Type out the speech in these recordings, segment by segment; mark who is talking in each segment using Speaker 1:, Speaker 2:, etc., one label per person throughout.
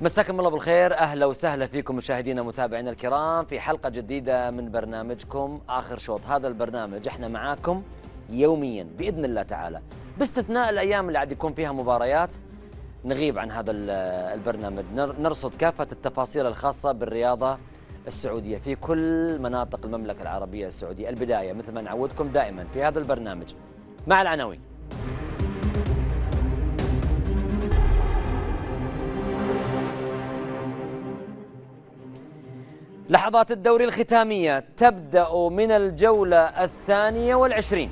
Speaker 1: مساكم الله بالخير اهلا وسهلا فيكم مشاهدينا متابعينا الكرام في حلقه جديده من برنامجكم اخر شوط هذا البرنامج احنا معاكم يوميا باذن الله تعالى باستثناء الايام اللي عاد يكون فيها مباريات نغيب عن هذا البرنامج نرصد كافه التفاصيل الخاصه بالرياضه السعوديه في كل مناطق المملكه العربيه السعوديه البدايه مثل ما نعودكم دائما في هذا البرنامج مع العناوين لحظات الدوري الختامية تبدأ من الجولة الثانية والعشرين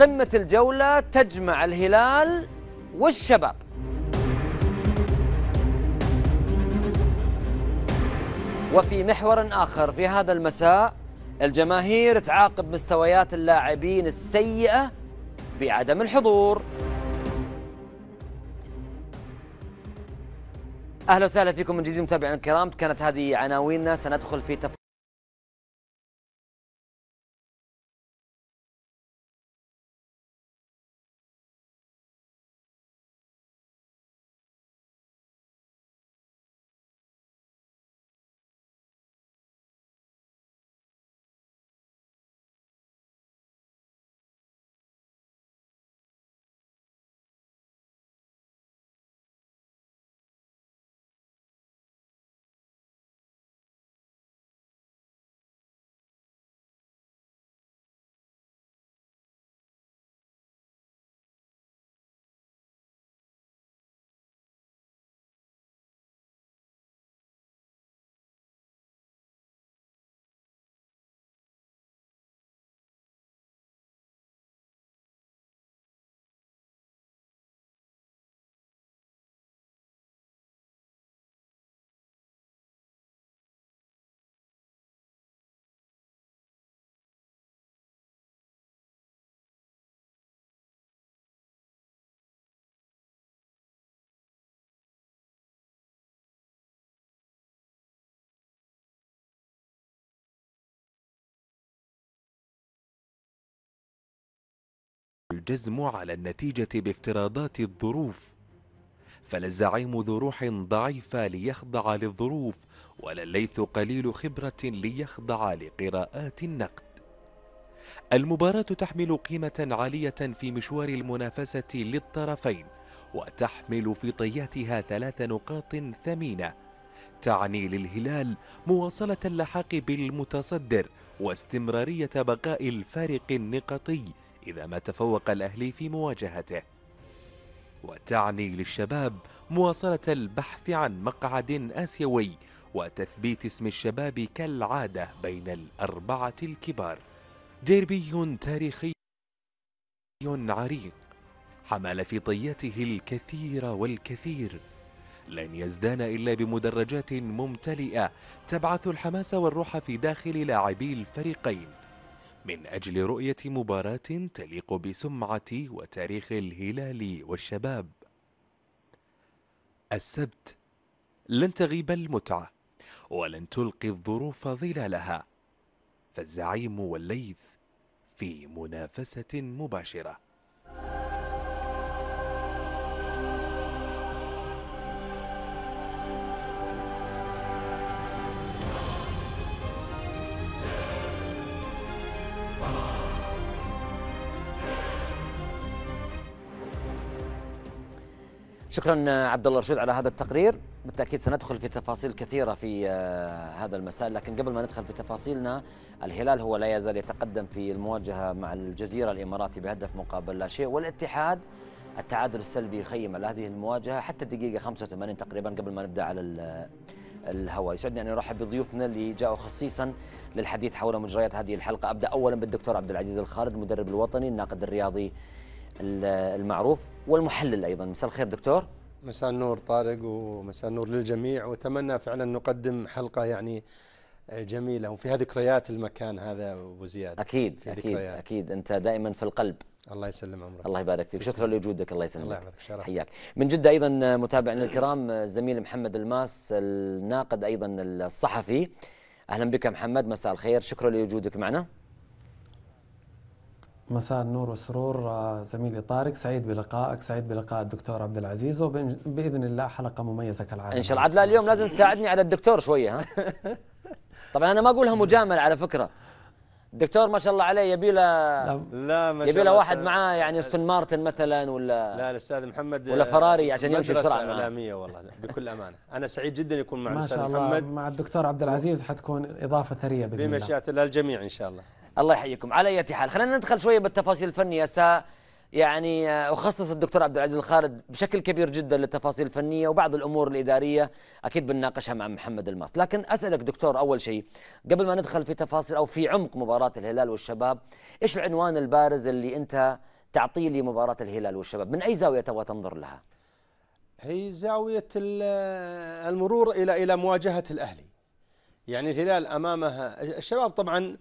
Speaker 1: قمة الجولة تجمع الهلال والشباب وفي محور آخر في هذا المساء الجماهير تعاقب مستويات اللاعبين السيئة بعدم الحضور اهلا وسهلا فيكم من جديد متابعينا الكرام كانت هذه عناويننا
Speaker 2: سندخل في تف... الجزم على النتيجة بافتراضات الظروف فلا الزعيم ذو روح ضعيفة ليخضع للظروف ولا الليث قليل خبرة ليخضع لقراءات النقد المباراة تحمل قيمة عالية في مشوار المنافسة للطرفين وتحمل في طياتها ثلاث نقاط ثمينة تعني للهلال مواصلة اللحاق بالمتصدر واستمرارية بقاء الفارق النقطي إذا ما تفوق الأهلي في مواجهته وتعني للشباب مواصلة البحث عن مقعد آسيوي وتثبيت اسم الشباب كالعادة بين الأربعة الكبار ديربي تاريخي عريق حمل في طياته الكثير والكثير لن يزدان إلا بمدرجات ممتلئة تبعث الحماس والروح في داخل لاعبي الفريقين من أجل رؤية مباراة تليق بسمعة وتاريخ الهلال والشباب السبت لن تغيب المتعة ولن تلقي الظروف ظلالها فالزعيم والليث في منافسة مباشرة
Speaker 1: شكرا عبد الله رشيد على هذا التقرير بالتاكيد سندخل في تفاصيل كثيره في آه، هذا المساء لكن قبل ما ندخل في تفاصيلنا الهلال هو لا يزال يتقدم في المواجهه مع الجزيره الاماراتي بهدف مقابل لا شيء والاتحاد التعادل السلبي يخيم على هذه المواجهه حتى الدقيقه 85 تقريبا قبل ما نبدا على آه، الهواء يسعدني ان ارحب بضيوفنا اللي جاءوا خصيصا للحديث حول مجريات هذه الحلقه ابدا اولا بالدكتور عبد العزيز الخالد المدرب
Speaker 3: الوطني الناقد الرياضي المعروف والمحلل أيضا مساء الخير دكتور مساء النور طارق ومساء النور للجميع واتمنى فعلا نقدم حلقه يعني جميله وفيها ذكريات المكان هذا ابو زياد اكيد اكيد ذكريات. اكيد انت
Speaker 1: دائما في القلب الله يسلم عمرك الله يبارك فيك شكرا لوجودك الله يسلمك الله يحفظك شرف حياك من جده ايضا متابعنا الكرام الزميل محمد الماس الناقد ايضا الصحفي اهلا بك محمد مساء الخير شكرا لوجودك معنا
Speaker 4: مساء النور وسرور آه، زميلي طارق سعيد بلقائك سعيد بلقاء الدكتور عبد العزيز وباذن الله حلقه مميزه كالعاده
Speaker 1: ان شاء الله عاد لا اليوم لازم تساعدني على الدكتور شويه ها طبعا انا ما اقولها مجامله على فكره الدكتور ما شاء الله عليه يبي له
Speaker 3: لا ما يبي له واحد معاه
Speaker 1: يعني استون مارتن مثلا ولا لا الاستاذ محمد ولا فراري عشان يمشي
Speaker 3: بسرعه اعلاميه والله بكل امانه انا سعيد جدا يكون مع الاستاذ محمد
Speaker 4: مع الدكتور عبد العزيز حتكون اضافه ثريه باذن الله بمشيئه
Speaker 3: الله الجميع ان شاء الله الله يحييكم على اي حال خلينا ندخل شويه
Speaker 1: بالتفاصيل الفنيه سا يعني آه، اخصص الدكتور عبد العزيز الخالد بشكل كبير جدا للتفاصيل الفنيه وبعض الامور الاداريه اكيد بنناقشها مع محمد الماس، لكن اسالك دكتور اول شيء قبل ما ندخل في تفاصيل او في عمق مباراه الهلال والشباب، ايش العنوان البارز اللي انت تعطيه لمباراه الهلال والشباب؟ من اي زاويه تبغى تنظر لها؟
Speaker 3: هي زاويه آه، المرور الى الى مواجهه الاهلي. يعني الهلال امامه الشباب طبعا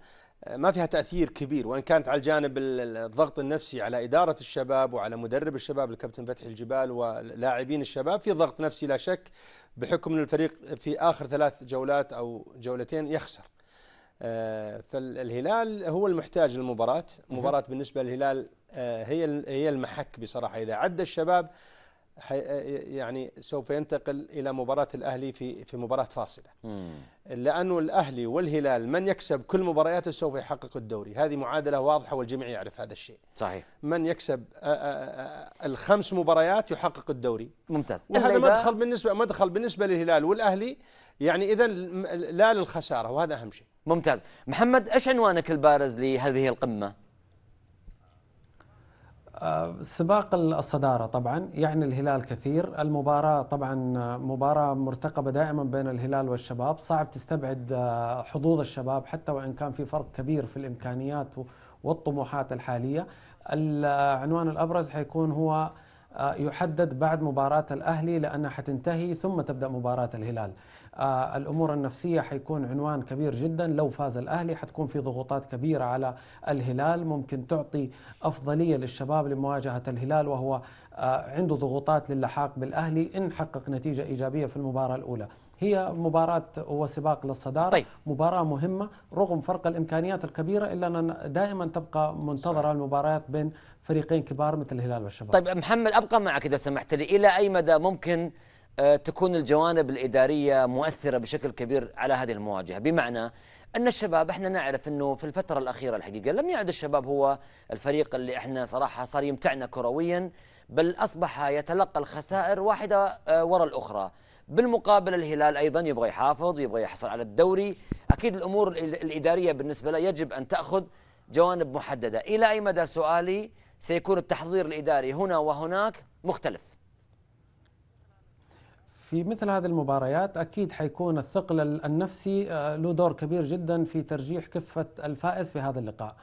Speaker 3: ما فيها تاثير كبير وان كانت على الجانب الضغط النفسي على اداره الشباب وعلى مدرب الشباب الكابتن فتحي الجبال ولاعبين الشباب في ضغط نفسي لا شك بحكم ان الفريق في اخر ثلاث جولات او جولتين يخسر. آه، فالهلال هو المحتاج للمباراه، مباراه بالنسبه للهلال آه، هي هي المحك بصراحه اذا عدى الشباب يعني سوف ينتقل الى مباراه الاهلي في في مباراه فاصله مم. لانه الاهلي والهلال من يكسب كل مبارياته سوف يحقق الدوري هذه معادله واضحه والجميع يعرف هذا الشيء صحيح من يكسب آه، آه، آه، الخمس مباريات يحقق الدوري ممتاز وهذا مدخل بالنسبه مدخل بالنسبه للهلال والاهلي يعني اذا لا للخساره وهذا اهم شيء ممتاز محمد ايش عنوانك البارز لهذه القمه
Speaker 4: سباق الصدارة طبعا يعني الهلال كثير المباراة طبعا مباراة مرتقبة دائما بين الهلال والشباب صعب تستبعد آه، حظوظ الشباب حتى وإن كان في فرق كبير في الإمكانيات والطموحات الحالية العنوان الأبرز حيكون هو آه، يحدد بعد مباراة الأهلي لأنها حتنتهي ثم تبدأ مباراة الهلال آه، الأمور النفسية حيكون عنوان كبير جدا لو فاز الأهلي حتكون في ضغوطات كبيرة على الهلال ممكن تعطي أفضلية للشباب لمواجهة الهلال وهو آه، عنده ضغوطات للحاق بالأهلي إن حقق نتيجة إيجابية في المباراة الأولى هي مباراة وسباق للصدارة طيب. مباراة مهمة رغم فرق الإمكانيات الكبيرة إلا أن دائما تبقى منتظرة صحيح. المباريات بين فريقين كبار مثل الهلال والشباب
Speaker 1: طيب محمد أبقى معك إذا سمحت لي إلى أي مدى ممكن آه، تكون الجوانب الإدارية مؤثرة بشكل كبير على هذه المواجهة بمعنى أن الشباب احنا نعرف أنه في الفترة الأخيرة الحقيقة لم يعد الشباب هو الفريق اللي احنا صراحة صار يمتعنا كرويا بل أصبح يتلقى الخسائر واحدة آه، وراء الأخرى بالمقابل الهلال أيضا يبغى يحافظ يبغى يحصل على الدوري أكيد الأمور الإدارية بالنسبة له يجب أن تأخذ جوانب محددة إلى أي مدى سؤالي سيكون التحضير الإداري هنا وهناك مختلف
Speaker 4: في مثل هذه المباريات اكيد حيكون الثقل النفسي آه، له دور كبير جدا في ترجيح كفه الفائز في هذا اللقاء.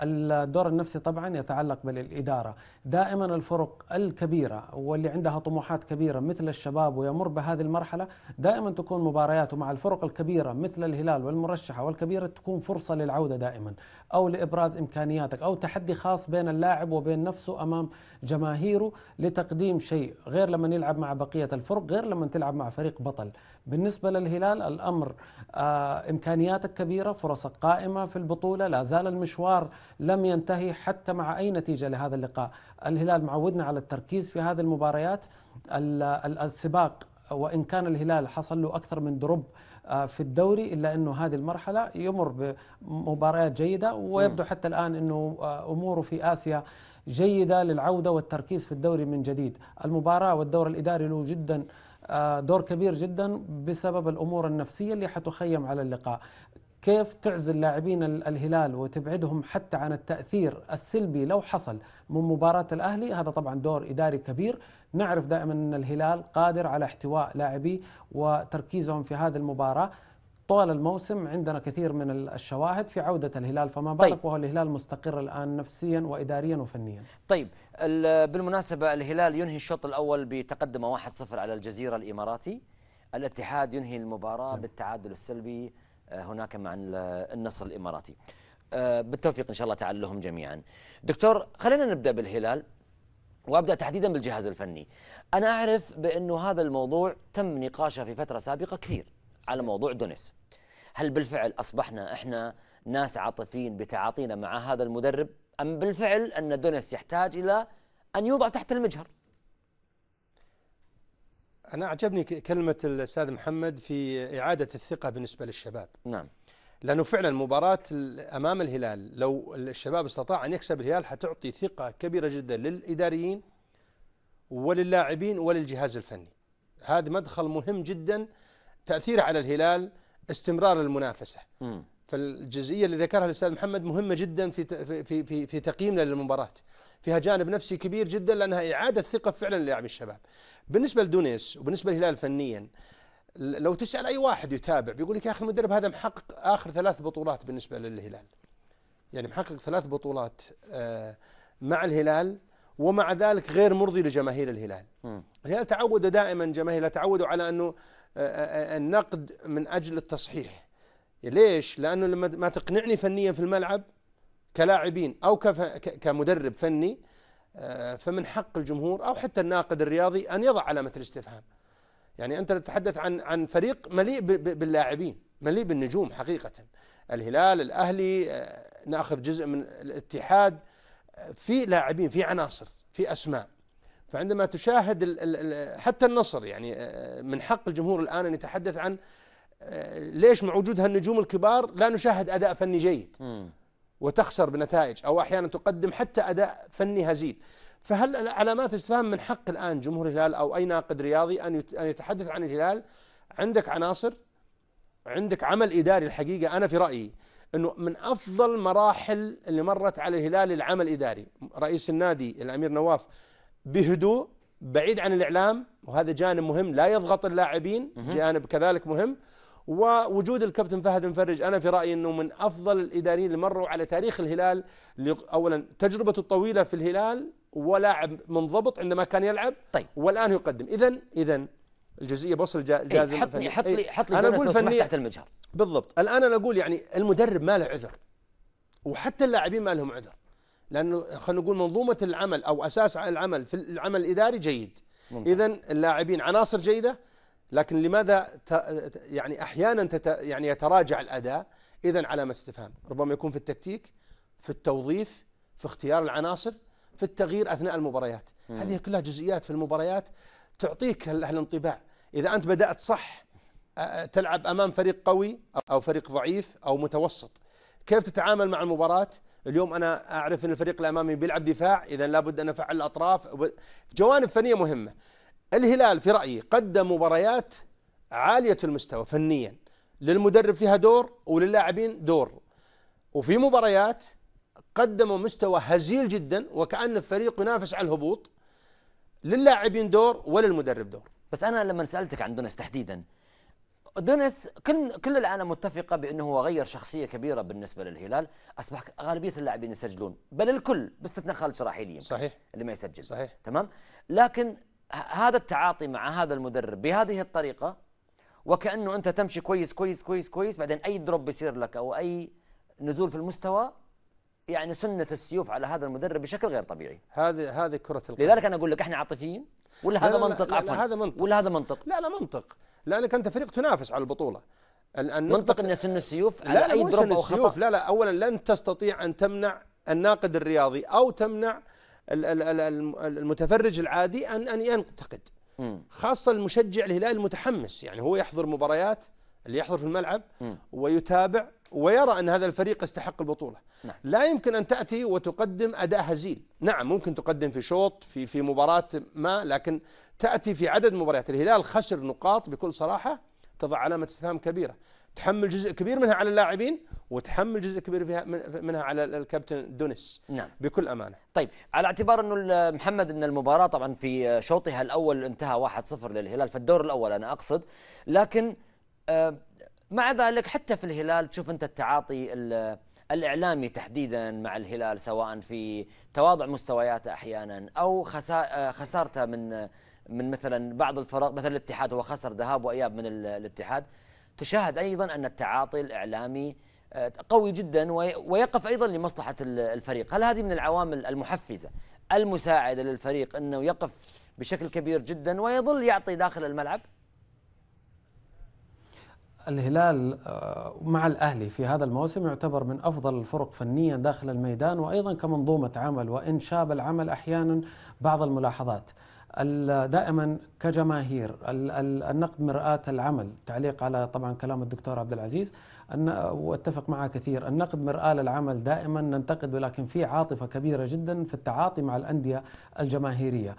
Speaker 4: الدور النفسي طبعا يتعلق بالإدارة دائما الفرق الكبيرة واللي عندها طموحات كبيرة مثل الشباب ويمر بهذه المرحلة دائما تكون مبارياته مع الفرق الكبيرة مثل الهلال والمرشحة والكبيرة تكون فرصة للعودة دائما أو لإبراز إمكانياتك أو تحدي خاص بين اللاعب وبين نفسه أمام جماهيره لتقديم شيء غير لما يلعب مع بقية الفرق غير لما تلعب مع فريق بطل بالنسبة للهلال الأمر آه، إمكانياتك كبيرة فرصك قائمة في البطولة لا زال المشوار لم ينتهي حتى مع أي نتيجة لهذا اللقاء الهلال معودنا على التركيز في هذه المباريات السباق وإن كان الهلال حصل له أكثر من دروب آه، في الدوري الا انه هذه المرحله يمر بمباريات جيده ويبدو حتى الان انه آه، اموره في اسيا جيده للعوده والتركيز في الدوري من جديد، المباراه والدور الاداري له جدا آه، دور كبير جدا بسبب الامور النفسيه اللي حتخيم على اللقاء، كيف تعزل لاعبين الهلال وتبعدهم حتى عن التأثير السلبي لو حصل من مباراة الأهلي هذا طبعا دور إداري كبير نعرف دائما أن الهلال قادر على احتواء لاعبيه وتركيزهم في هذه المباراة طوال الموسم عندنا كثير من الشواهد في عودة الهلال فما بالك طيب. وهو الهلال مستقر الآن نفسيا وإداريا وفنيا
Speaker 1: طيب بالمناسبة الهلال ينهي الشوط الأول بتقدم 1-0 على الجزيرة الإماراتي الاتحاد ينهي المباراة طيب. بالتعادل السلبي هناك مع النصر الإماراتي آه، بالتوفيق إن شاء الله تعالى لهم جميعا دكتور خلينا نبدأ بالهلال وابدا تحديدا بالجهاز الفني. انا اعرف بانه هذا الموضوع تم نقاشه في فتره سابقه كثير على موضوع دونيس. هل بالفعل اصبحنا احنا ناس عاطفيين بتعاطينا مع هذا المدرب ام بالفعل ان دونيس يحتاج الى ان يوضع تحت المجهر؟
Speaker 3: أنا أعجبني كلمة الأستاذ محمد في إعادة الثقة بالنسبة للشباب نعم لأنه فعلا مباراة أمام الهلال لو الشباب استطاع أن يكسب الهلال حتعطي ثقة كبيرة جدا للإداريين وللاعبين وللجهاز الفني هذا مدخل مهم جدا تأثيره على الهلال استمرار المنافسة م. فالجزئية اللي ذكرها الأستاذ محمد مهمة جدا في في في في تقييمنا للمباراة فيها جانب نفسي كبير جدا لأنها إعادة ثقة فعلا للاعبي الشباب بالنسبة لدونيس وبالنسبة للهلال فنيا لو تسأل أي واحد يتابع بيقول لك يا أخي المدرب هذا محقق آخر ثلاث بطولات بالنسبة للهلال يعني محقق ثلاث بطولات آه، مع الهلال ومع ذلك غير مرضي لجماهير الهلال م. الهلال تعود دائما جماهير تعودوا على أنه آه، آه، النقد من أجل التصحيح ليش؟ لأنه لما ما تقنعني فنيا في الملعب كلاعبين أو كمدرب فني آه، فمن حق الجمهور او حتى الناقد الرياضي ان يضع علامه الاستفهام. يعني انت تتحدث عن عن فريق مليء باللاعبين، مليء بالنجوم حقيقه. الهلال، الاهلي، آه، ناخذ جزء من الاتحاد في لاعبين، في عناصر، في اسماء. فعندما تشاهد حتى النصر يعني آه، من حق الجمهور الان ان يتحدث عن ليش مع وجود هالنجوم الكبار لا نشاهد اداء فني جيد؟ م. وتخسر بنتائج أو أحيانا تقدم حتى أداء فني هزيل فهل علامات استفهام من حق الآن جمهور الهلال أو أي ناقد رياضي أن ان يتحدث عن الهلال عندك عناصر عندك عمل إداري الحقيقة أنا في رأيي أنه من أفضل مراحل اللي مرت على الهلال العمل الإداري رئيس النادي الأمير نواف بهدوء بعيد عن الإعلام وهذا جانب مهم لا يضغط اللاعبين جانب كذلك مهم ووجود الكابتن فهد المفرج انا في رايي انه من افضل الاداريين اللي مروا على تاريخ الهلال اولا تجربته الطويله في الهلال ولاعب منضبط عندما كان يلعب طيب والان يقدم اذا اذا الجزئيه بوصل الجازم إيه، حط لي حط لي إيه، حط لي انا اقول فني تحت المجهر بالضبط الان انا اقول يعني المدرب ما له عذر وحتى اللاعبين ما لهم عذر لانه خلينا نقول منظومه العمل او اساس العمل في العمل الاداري جيد اذا اللاعبين عناصر جيده لكن لماذا يعني احيانا يعني يتراجع الاداء اذا علامه استفهام ربما يكون في التكتيك في التوظيف في اختيار العناصر في التغيير اثناء المباريات مم. هذه كلها جزئيات في المباريات تعطيك الانطباع اذا انت بدات صح تلعب امام فريق قوي او فريق ضعيف او متوسط كيف تتعامل مع المباراه اليوم انا اعرف ان الفريق الامامي بيلعب دفاع اذا لابد ان افعل الاطراف جوانب فنيه مهمه الهلال في رأيي قدم مباريات عالية المستوى فنيا للمدرب فيها دور وللاعبين دور وفي مباريات قدموا مستوى هزيل جدا وكأن الفريق ينافس على الهبوط للاعبين دور وللمدرب دور
Speaker 1: بس أنا لما سألتك عن دونس تحديدا دونس كل كل العالم متفقه بانه هو غير شخصيه كبيره بالنسبه للهلال اصبح غالبيه اللاعبين يسجلون بل الكل باستثناء خالد شراحيلي صحيح اللي ما يسجل صحيح تمام لكن هذا التعاطي مع هذا المدرب بهذه الطريقه وكانه انت تمشي كويس كويس كويس كويس بعدين اي دروب بيصير لك او اي نزول في المستوى يعني سنه السيوف على هذا المدرب
Speaker 3: بشكل غير طبيعي هذه هذه كره القدم لذلك انا اقول لك احنا عاطفيين ولا لا هذا لا منطق عفوا هذا منطق ولا هذا منطق لا لا منطق لانك انت فريق تنافس على البطوله منطق ان سن السيوف على لا اي دروب او خطأ لا لا اولا لن تستطيع ان تمنع الناقد الرياضي او تمنع المتفرج العادي أن أن ينتقد خاصة المشجع الهلالي المتحمس يعني هو يحضر مباريات اللي يحضر في الملعب ويتابع ويرى أن هذا الفريق يستحق البطولة نعم. لا يمكن أن تأتي وتقدم أداء هزيل نعم ممكن تقدم في شوط في في مباراة ما لكن تأتي في عدد مباريات الهلال خسر نقاط بكل صراحة تضع علامة استفهام كبيرة تحمل جزء كبير منها على اللاعبين وتحمل جزء كبير فيها منها على الكابتن دونيس نعم. بكل امانه
Speaker 1: طيب على اعتبار انه محمد ان المباراه طبعا في شوطها الاول انتهى 1-0 للهلال في الدور الاول انا اقصد لكن آه، مع ذلك حتى في الهلال تشوف انت التعاطي الاعلامي تحديدا مع الهلال سواء في تواضع مستوياته احيانا او آه، خسارته من من مثلا بعض الفرق مثل الاتحاد هو خسر ذهاب واياب من الاتحاد تشاهد أيضا أن التعاطي الإعلامي آه، قوي جدا ويقف أيضا لمصلحة الفريق هل هذه من العوامل المحفزة المساعدة للفريق أنه يقف بشكل كبير جدا ويظل يعطي داخل الملعب
Speaker 4: الهلال آه، مع الأهلي في هذا الموسم يعتبر من أفضل الفرق فنيا داخل الميدان وأيضا كمنظومة عمل وإن شاب العمل أحيانا بعض الملاحظات دائما كجماهير النقد مرآة العمل تعليق على طبعا كلام الدكتور عبد العزيز أن واتفق معه كثير النقد مرآة للعمل دائما ننتقد ولكن في عاطفة كبيرة جدا في التعاطي مع الأندية الجماهيرية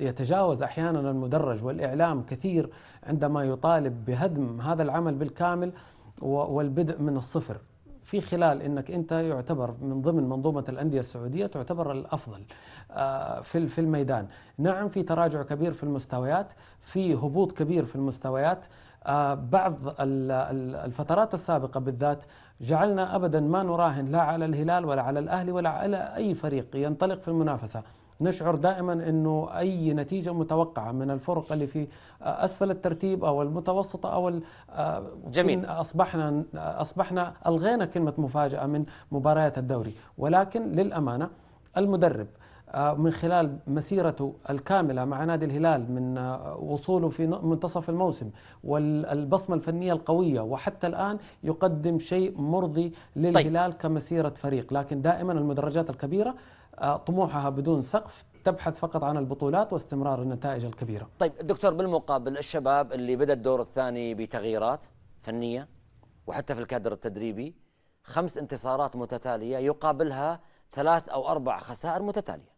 Speaker 4: يتجاوز احيانا المدرج والاعلام كثير عندما يطالب بهدم هذا العمل بالكامل والبدء من الصفر في خلال انك انت يعتبر من ضمن منظومه الانديه السعوديه تعتبر الافضل آه، في في الميدان، نعم في تراجع كبير في المستويات، في هبوط كبير في المستويات، آه، بعض الفترات السابقه بالذات جعلنا ابدا ما نراهن لا على الهلال ولا على الاهلي ولا على اي فريق ينطلق في المنافسه. نشعر دائما انه اي نتيجه متوقعه من الفرق اللي في اسفل الترتيب او المتوسطه او آه، جميل اصبحنا اصبحنا الغينا كلمه مفاجاه من مباريات الدوري ولكن للامانه المدرب آه، من خلال مسيرته الكامله مع نادي الهلال من آه، وصوله في منتصف الموسم والبصمه الفنيه القويه وحتى الان يقدم شيء مرضي طيب. للهلال طيب. كمسيره فريق لكن دائما المدرجات الكبيره آه، طموحها بدون سقف تبحث فقط عن البطولات واستمرار النتائج الكبيرة
Speaker 1: طيب دكتور بالمقابل الشباب اللي بدأ الدور الثاني بتغييرات فنية وحتى في الكادر التدريبي خمس انتصارات متتالية يقابلها ثلاث أو أربع خسائر متتالية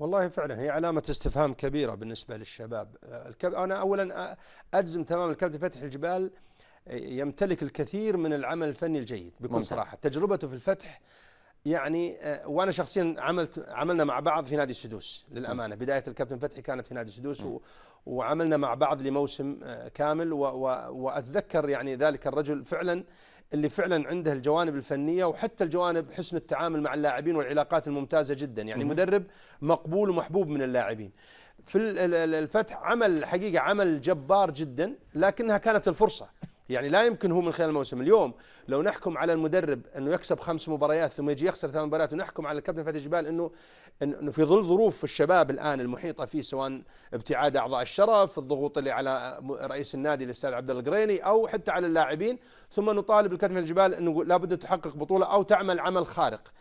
Speaker 3: والله فعلا هي علامة استفهام كبيرة بالنسبة للشباب آه، الكب... أنا أولا أجزم تمام الكابتن فتح الجبال آه، يمتلك الكثير من العمل الفني الجيد بكل ممتاز. صراحة تجربته في الفتح يعني آه، وانا شخصيا عملت عملنا مع بعض في نادي السدوس للامانه نعم. بدايه الكابتن فتحي كانت في نادي السدوس نعم. وعملنا مع بعض لموسم آه، كامل واتذكر يعني ذلك الرجل فعلا اللي فعلا عنده الجوانب الفنيه وحتى الجوانب حسن التعامل مع اللاعبين والعلاقات الممتازه جدا يعني مدرب مقبول ومحبوب من اللاعبين في الفتح عمل حقيقه عمل جبار جدا لكنها كانت الفرصه يعني لا يمكن هو من خلال الموسم اليوم لو نحكم على المدرب انه يكسب خمس مباريات ثم يجي يخسر ثمان مباريات ونحكم على الكابتن فتح جبال انه انه في ظل ظروف الشباب الان المحيطه فيه سواء ابتعاد اعضاء الشرف، الضغوط اللي على رئيس النادي الاستاذ عبد القريني او حتى على اللاعبين، ثم نطالب الكابتن فتح جبال انه لابد ان تحقق بطوله او تعمل عمل خارق.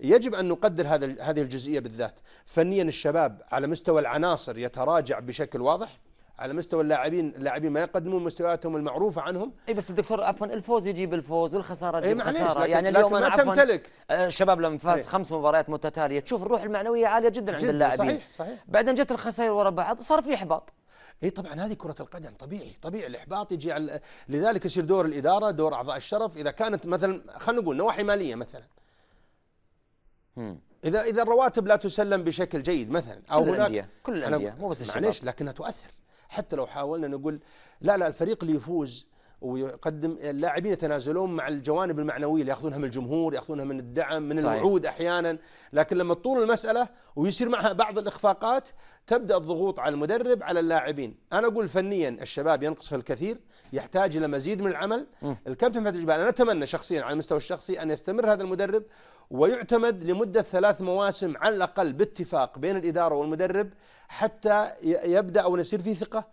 Speaker 3: يجب ان نقدر هذا هذه الجزئيه بالذات، فنيا الشباب على مستوى العناصر يتراجع بشكل واضح على مستوى اللاعبين اللاعبين ما يقدمون مستوياتهم المعروفه عنهم اي بس الدكتور عفوا الفوز يجيب الفوز والخساره تجيب إيه لكن يعني اليوم لكن ما تمتلك الشباب آه، لما فاز إيه؟ خمس مباريات متتاليه تشوف الروح المعنويه عاليه جدا, جداً عند اللاعبين صحيح صحيح بعدين جت الخسائر ورا بعض صار في احباط اي طبعا هذه كره القدم طبيعي طبيعي الاحباط يجي على لذلك يصير دور الاداره دور اعضاء الشرف اذا كانت مثلا خلينا نقول نواحي ماليه مثلا اذا اذا الرواتب لا تسلم بشكل جيد مثلا او كل هناك الانديه كل الانديه مو بس الشباب معليش لكنها تؤثر حتى لو حاولنا نقول لا لا الفريق اللي يفوز ويقدم اللاعبين يتنازلون مع الجوانب المعنويه اللي ياخذونها من الجمهور ياخذونها من الدعم من صحيح. الوعود احيانا لكن لما تطول المساله ويصير معها بعض الاخفاقات تبدا الضغوط على المدرب على اللاعبين انا اقول فنيا الشباب ينقصه الكثير يحتاج الى مزيد من العمل الكابتن فهد الجبال انا اتمنى شخصيا على المستوى الشخصي ان يستمر هذا المدرب ويعتمد لمده ثلاث مواسم على الاقل باتفاق بين الاداره والمدرب حتى يبدا او يصير في ثقه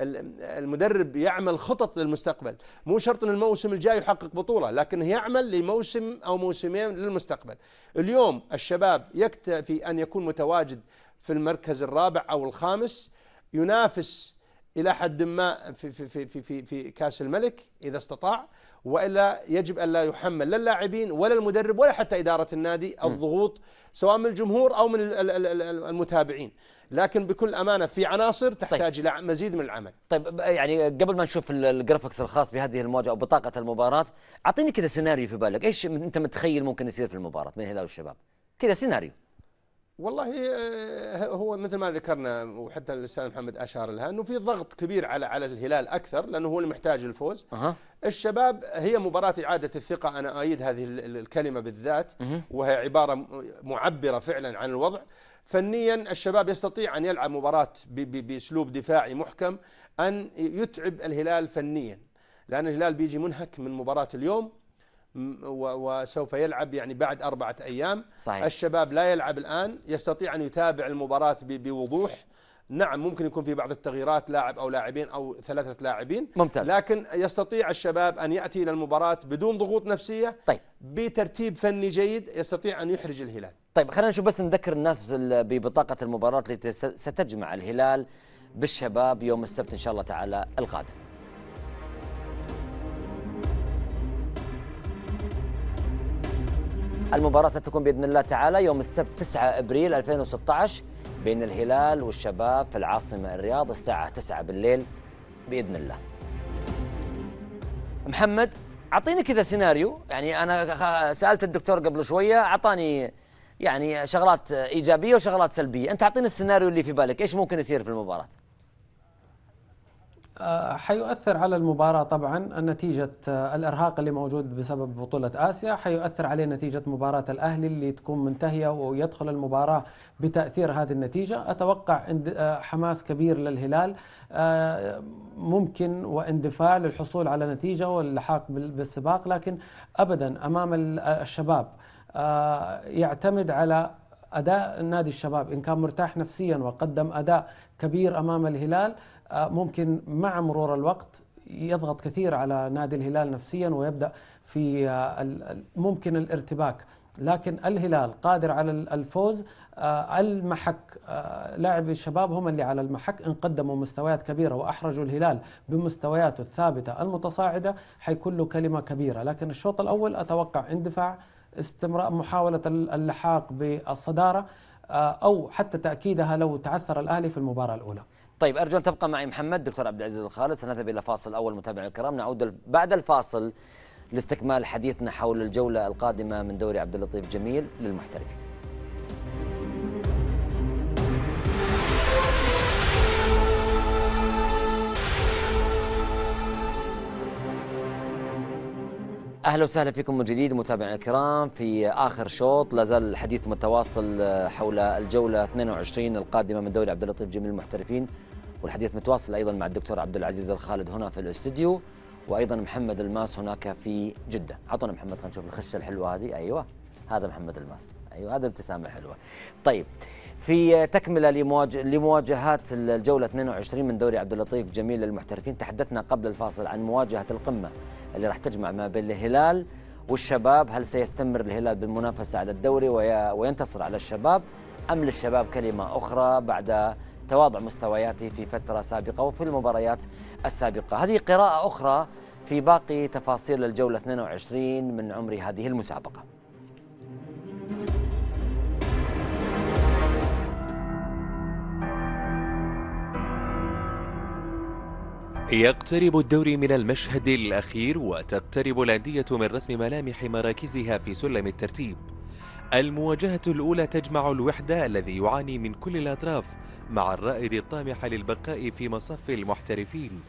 Speaker 3: المدرب يعمل خطط للمستقبل مو شرط ان الموسم الجاي يحقق بطوله لكن يعمل لموسم او موسمين للمستقبل اليوم الشباب يكتفي ان يكون متواجد في المركز الرابع او الخامس ينافس الى حد ما في في في في, في, في كاس الملك اذا استطاع والا يجب ان لا يحمل لا اللاعبين ولا المدرب ولا حتى اداره النادي الضغوط سواء من الجمهور او من المتابعين لكن بكل امانه في عناصر طيب. تحتاج طيب. الى مزيد من العمل
Speaker 1: طيب يعني قبل ما نشوف الجرافكس الخاص بهذه المواجهه او بطاقه المباراه اعطيني كذا سيناريو في بالك ايش انت متخيل ممكن يصير في المباراه بين الهلال والشباب كذا سيناريو
Speaker 3: والله آه، هو مثل ما ذكرنا وحتى الاستاذ محمد اشار لها انه في ضغط كبير على على الهلال اكثر لانه هو اللي محتاج الفوز أه. الشباب هي مباراه اعاده الثقه انا اؤيد هذه الكلمه بالذات أه. وهي عباره معبره فعلا عن الوضع فنيا الشباب يستطيع أن يلعب مباراة بأسلوب دفاعي محكم أن يتعب الهلال فنيا لأن الهلال بيجي منهك من مباراة اليوم وسوف يلعب يعني بعد أربعة أيام صحيح. الشباب لا يلعب الآن يستطيع أن يتابع المباراة بوضوح نعم ممكن يكون في بعض التغييرات لاعب أو لاعبين أو ثلاثة لاعبين ممتاز لكن يستطيع الشباب أن يأتي إلى المباراة بدون ضغوط نفسية طيب. بترتيب فني جيد يستطيع أن يحرج الهلال طيب خلينا
Speaker 1: نشوف بس نذكر الناس ببطاقة المباراة التي ستجمع الهلال بالشباب يوم السبت إن شاء الله تعالى القادم المباراة ستكون بإذن الله تعالى يوم السبت 9 أبريل 2016 بين الهلال والشباب في العاصمة الرياض الساعة 9 بالليل بإذن الله محمد أعطيني كذا سيناريو يعني أنا سألت الدكتور قبل شوية أعطاني يعني شغلات ايجابيه وشغلات سلبيه انت اعطينا السيناريو اللي في بالك ايش ممكن يصير في المباراه
Speaker 4: آه، حيؤثر على المباراة طبعا نتيجة آه، الإرهاق اللي موجود بسبب بطولة آسيا حيؤثر عليه نتيجة مباراة الأهلي اللي تكون منتهية ويدخل المباراة بتأثير هذه النتيجة أتوقع آه، حماس كبير للهلال ممكن واندفاع للحصول على نتيجة واللحاق بالسباق لكن أبدا أمام الشباب آه، يعتمد على اداء نادي الشباب ان كان مرتاح نفسيا وقدم اداء كبير امام الهلال آه، ممكن مع مرور الوقت يضغط كثير على نادي الهلال نفسيا ويبدا في آه، ممكن الارتباك لكن الهلال قادر على الفوز المحك لاعبي الشباب هم اللي على المحك ان قدموا مستويات كبيره واحرجوا الهلال بمستوياته الثابته المتصاعده حيكون له كلمه كبيره لكن الشوط الاول اتوقع اندفاع استمرار محاولة اللحاق بالصدارة آه، أو حتى تأكيدها لو تعثر الأهلي في المباراة الأولى طيب أرجو أن تبقى
Speaker 1: معي محمد دكتور عبد العزيز الخالد سنذهب إلى فاصل أول متابعي الكرام نعود بعد الفاصل لاستكمال حديثنا حول الجولة القادمة من دوري عبد اللطيف جميل للمحترفين اهلا وسهلا فيكم من جديد متابعينا الكرام في اخر شوط لا زال الحديث متواصل حول الجوله 22 القادمه من دوري عبد اللطيف جميل المحترفين والحديث متواصل ايضا مع الدكتور عبد العزيز الخالد هنا في الاستوديو وايضا محمد الماس هناك في جده اعطونا محمد خلينا نشوف الخشه الحلوه هذه ايوه هذا محمد الماس ايوه هذا ابتسامه حلوه طيب في تكمله لمواجهات الجوله 22 من دوري عبد اللطيف جميل للمحترفين تحدثنا قبل الفاصل عن مواجهه القمه اللي راح تجمع ما بين الهلال والشباب هل سيستمر الهلال بالمنافسة على الدوري وينتصر على الشباب أم للشباب كلمة أخرى بعد تواضع مستوياته في فترة سابقة وفي المباريات السابقة هذه قراءة أخرى في باقي تفاصيل الجولة 22 من عمر هذه المسابقة
Speaker 2: يقترب الدوري من المشهد الأخير وتقترب الأندية من رسم ملامح مراكزها في سلم الترتيب المواجهة الأولى تجمع الوحدة الذي يعاني من كل الأطراف مع الرائد الطامح للبقاء في مصف المحترفين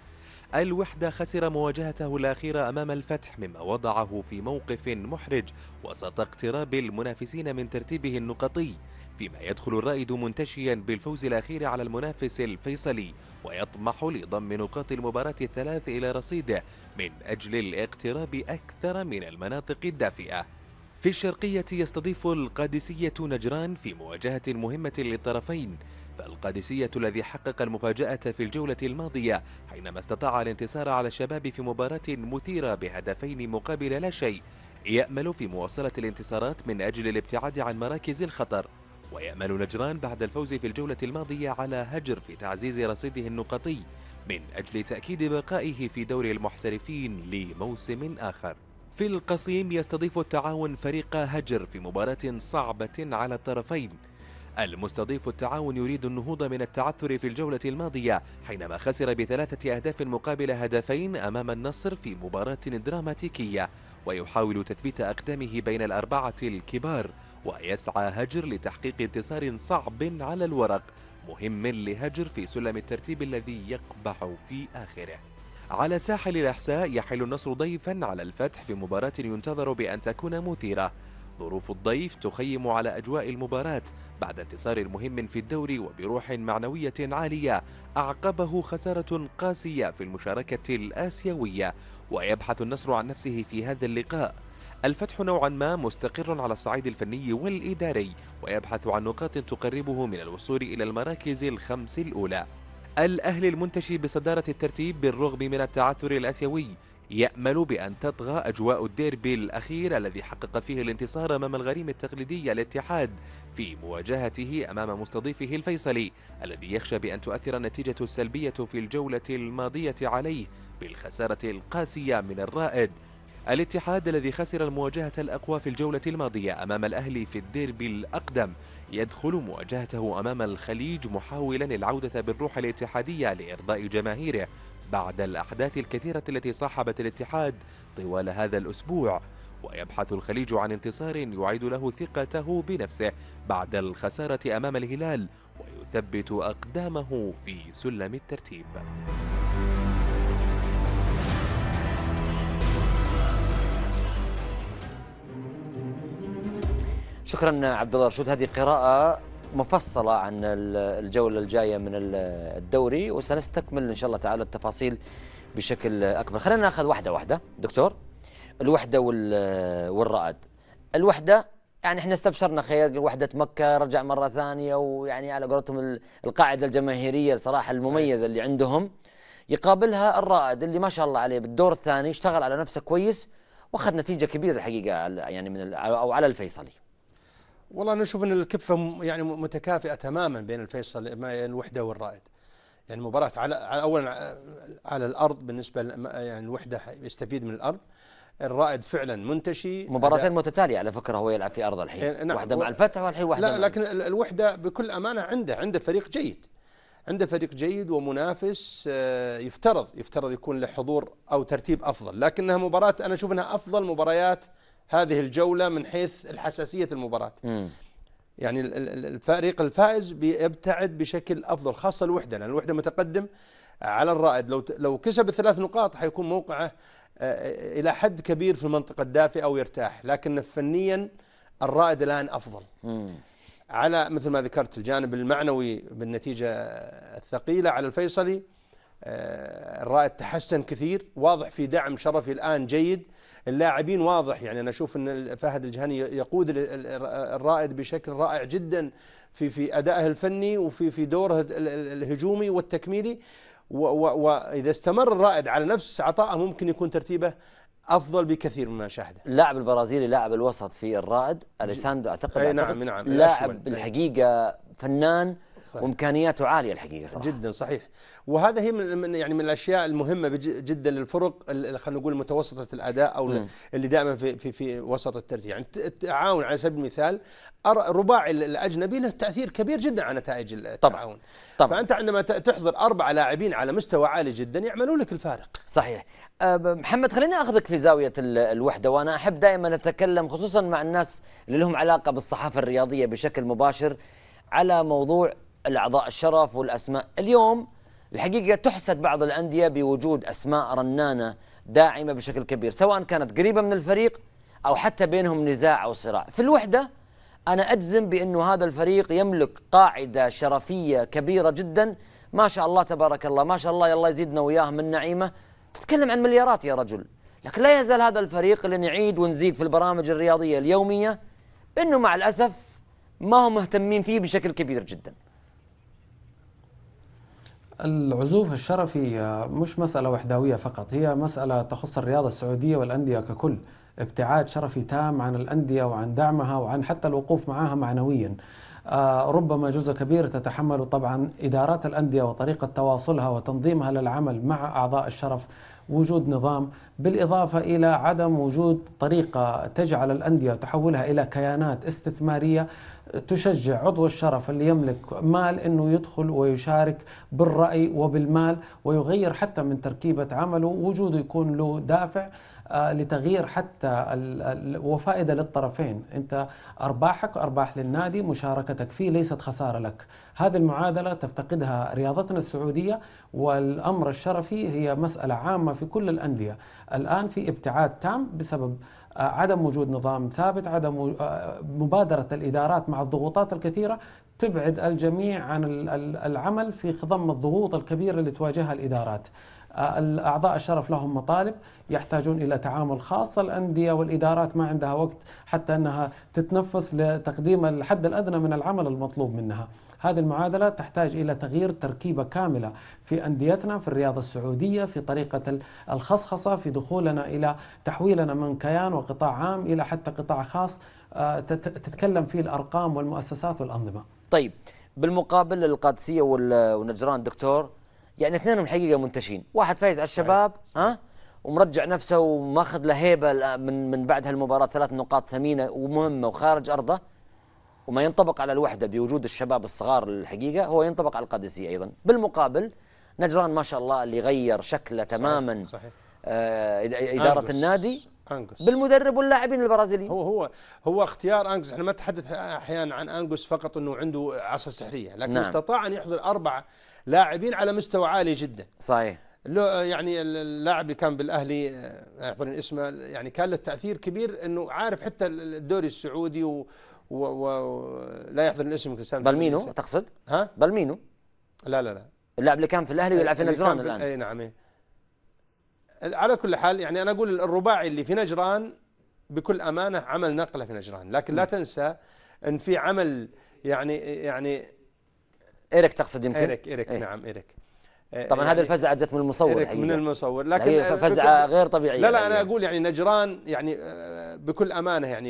Speaker 2: الوحدة خسر مواجهته الأخيرة أمام الفتح مما وضعه في موقف محرج وسط اقتراب المنافسين من ترتيبه النقطي فيما يدخل الرائد منتشيا بالفوز الأخير على المنافس الفيصلي ويطمح لضم نقاط المباراة الثلاث إلى رصيده من أجل الاقتراب أكثر من المناطق الدافئة في الشرقية يستضيف القادسية نجران في مواجهة مهمة للطرفين فالقادسية الذي حقق المفاجأة في الجولة الماضية حينما استطاع الانتصار على الشباب في مباراة مثيرة بهدفين مقابل لا شيء يأمل في مواصلة الانتصارات من أجل الابتعاد عن مراكز الخطر ويأمل نجران بعد الفوز في الجولة الماضية على هجر في تعزيز رصيده النقطي من أجل تأكيد بقائه في دور المحترفين لموسم آخر في القصيم يستضيف التعاون فريق هجر في مباراة صعبة على الطرفين المستضيف التعاون يريد النهوض من التعثر في الجولة الماضية حينما خسر بثلاثة أهداف مقابل هدفين أمام النصر في مباراة دراماتيكية ويحاول تثبيت أقدامه بين الأربعة الكبار ويسعى هجر لتحقيق انتصار صعب على الورق مهم لهجر في سلم الترتيب الذي يقبح في آخره على ساحل الإحساء يحل النصر ضيفا على الفتح في مباراة ينتظر بأن تكون مثيرة ظروف الضيف تخيم على أجواء المباراة بعد انتصار مهم في الدوري وبروح معنوية عالية أعقبه خسارة قاسية في المشاركة الآسيوية ويبحث النصر عن نفسه في هذا اللقاء الفتح نوعا ما مستقر على الصعيد الفني والإداري ويبحث عن نقاط تقربه من الوصول إلى المراكز الخمس الأولى الأهلي المنتشي بصدارة الترتيب بالرغم من التعثر الآسيوي يأمل بأن تطغى أجواء الديربي الأخير الذي حقق فيه الانتصار أمام الغريم التقليدي الاتحاد في مواجهته أمام مستضيفه الفيصلي الذي يخشى بأن تؤثر النتيجة السلبية في الجولة الماضية عليه بالخسارة القاسية من الرائد الاتحاد الذي خسر المواجهة الأقوى في الجولة الماضية أمام الأهلي في الديربي الأقدم يدخل مواجهته أمام الخليج محاولا العودة بالروح الاتحادية لإرضاء جماهيره بعد الأحداث الكثيرة التي صاحبت الاتحاد طوال هذا الأسبوع ويبحث الخليج عن انتصار يعيد له ثقته بنفسه بعد الخسارة أمام الهلال ويثبت أقدامه في سلم الترتيب
Speaker 1: شكرا عبد الله رشود هذه قراءة مفصلة عن الجولة الجاية من الدوري وسنستكمل إن شاء الله تعالى التفاصيل بشكل أكبر خلينا نأخذ واحدة واحدة دكتور الوحدة والرائد الوحدة يعني احنا استبشرنا خير وحدة مكة رجع مرة ثانية ويعني على قولتهم القاعدة الجماهيرية صراحة المميزة اللي عندهم يقابلها الرائد اللي ما شاء الله عليه بالدور الثاني اشتغل على نفسه كويس واخذ نتيجة كبيرة الحقيقة يعني من او على الفيصلي
Speaker 3: والله انا اشوف ان الكفه يعني متكافئه تماما بين الفيصل بين يعني الوحده والرائد يعني مباراه على اولا على الارض بالنسبه يعني الوحده يستفيد من الارض الرائد فعلا منتشي مباراتين
Speaker 1: متتاليه على فكره هو يلعب في ارض
Speaker 3: الحين إيه، نعم واحده و... مع الفتح والحين واحده لا لكن الوحده بكل امانه عنده عنده فريق جيد عنده فريق جيد ومنافس آه، يفترض يفترض يكون له حضور او ترتيب افضل لكنها مباراه انا اشوف انها افضل مباريات هذه الجولة من حيث الحساسية المباراة م. يعني الفريق الفائز بيبتعد بشكل أفضل خاصة الوحدة لأن الوحدة متقدم على الرائد لو لو كسب الثلاث نقاط حيكون موقعه آه، آه، إلى حد كبير في المنطقة الدافئة أو يرتاح لكن فنيا الرائد الآن أفضل م. على مثل ما ذكرت الجانب المعنوي بالنتيجة الثقيلة على الفيصلي آه، الرائد تحسن كثير واضح في دعم شرفي الآن جيد اللاعبين واضح يعني انا اشوف ان فهد الجهني يقود الرائد بشكل رائع جدا في في ادائه الفني وفي في دوره الهجومي والتكميلي واذا استمر الرائد على نفس عطائه ممكن يكون ترتيبه افضل بكثير مما شاهده اللاعب البرازيلي لاعب الوسط في الرائد اليساندو اعتقد, أعتقد نعم نعم لاعب الحقيقه فنان صحيح. وامكانياته عاليه الحقيقه صراحه جدا صحيح وهذا هي من يعني من الاشياء المهمه جدا للفرق خلينا نقول متوسطه الاداء او مم. اللي دائما في في في وسط الترتيب يعني التعاون على سبيل المثال رباعي الاجنبي له تاثير كبير جدا على نتائج التعاون طبعا. طبعا فانت عندما تحضر اربع لاعبين على مستوى عالي جدا يعملوا لك الفارق صحيح أه، محمد خليني اخذك في زاويه الوحده
Speaker 1: وانا احب دائما اتكلم خصوصا مع الناس اللي لهم علاقه بالصحافه الرياضيه بشكل مباشر على موضوع الأعضاء الشرف والأسماء اليوم الحقيقة تحسد بعض الأندية بوجود أسماء رنانة داعمة بشكل كبير سواء كانت قريبة من الفريق أو حتى بينهم نزاع أو صراع في الوحدة أنا أجزم بأنه هذا الفريق يملك قاعدة شرفية كبيرة جدا ما شاء الله تبارك الله ما شاء الله الله يزيدنا وياه من نعيمة تتكلم عن مليارات يا رجل لكن لا يزال هذا الفريق اللي نعيد ونزيد في البرامج الرياضية اليومية بأنه مع الأسف ما هم مهتمين فيه بشكل كبير جداً
Speaker 4: العزوف الشرفي آه، مش مسألة وحداوية فقط هي مسألة تخص الرياضة السعودية والأندية ككل ابتعاد شرفي تام عن الأندية وعن دعمها وعن حتى الوقوف معها معنويا آه، ربما جزء كبير تتحمل طبعا إدارات الأندية وطريقة تواصلها وتنظيمها للعمل مع أعضاء الشرف وجود نظام بالإضافة إلى عدم وجود طريقة تجعل الأندية وتحولها إلى كيانات استثمارية تشجع عضو الشرف اللي يملك مال انه يدخل ويشارك بالراي وبالمال ويغير حتى من تركيبه عمله وجوده يكون له دافع آه، لتغيير حتى وفائده للطرفين انت ارباحك ارباح للنادي مشاركتك فيه ليست خساره لك هذه المعادله تفتقدها رياضتنا السعوديه والامر الشرفي هي مساله عامه في كل الانديه الان في ابتعاد تام بسبب آه، عدم وجود نظام ثابت عدم آه، مبادرة الإدارات مع الضغوطات الكثيرة تبعد الجميع عن العمل في خضم الضغوط الكبيرة اللي تواجهها الإدارات الأعضاء الشرف لهم مطالب يحتاجون إلى تعامل خاص الأندية والإدارات ما عندها وقت حتى أنها تتنفس لتقديم الحد الأدنى من العمل المطلوب منها هذه المعادلة تحتاج إلى تغيير تركيبة كاملة في أنديتنا في الرياضة السعودية في طريقة الخصخصة في دخولنا إلى تحويلنا من كيان وقطاع عام إلى حتى قطاع خاص آه، تتكلم فيه الأرقام والمؤسسات والأنظمة
Speaker 1: طيب بالمقابل القادسية والنجران دكتور يعني اثنينهم الحقيقه منتشين واحد فايز على الشباب صحيح. ها ومرجع نفسه وماخذ له هيبه من من بعد هالمباراه ثلاث نقاط ثمينه ومهمه وخارج ارضه وما ينطبق على الوحده بوجود الشباب الصغار الحقيقه هو ينطبق على القادسيه ايضا بالمقابل نجران ما شاء الله اللي غير شكله تماما صحيح. صحيح. آه اداره أنجوس. النادي
Speaker 3: انجوس بالمدرب واللاعبين البرازيليين هو هو هو اختيار انجوس احنا ما نتحدث احيانا عن انجوس فقط انه عنده عصا سحريه لكن نعم. استطاع ان يحضر اربع لاعبين على مستوى عالي جدا صحيح لو يعني اللاعب اللي كان بالاهلي اعذرني آه، اسمه يعني كان له تاثير كبير انه عارف حتى الدوري السعودي ولا و... و... يحضرني الاسم بالمينو تقصد؟ ها؟ بالمينو لا لا لا اللاعب اللي كان في الاهلي ويلعب في نجران الان اي نعم إيه. على كل حال يعني انا اقول الرباعي اللي في نجران بكل امانه عمل نقله في نجران لكن م. لا تنسى ان في عمل يعني يعني إيريك تقصد يمكن إيريك إيريك إيه؟ نعم إيريك آه، طبعا يعني هذه الفزعه
Speaker 1: جت من المصور إيريك من المصور لكن يعني هي آه، فزعه غير طبيعيه لا لا يعني. انا
Speaker 3: اقول يعني نجران يعني آه، بكل امانه يعني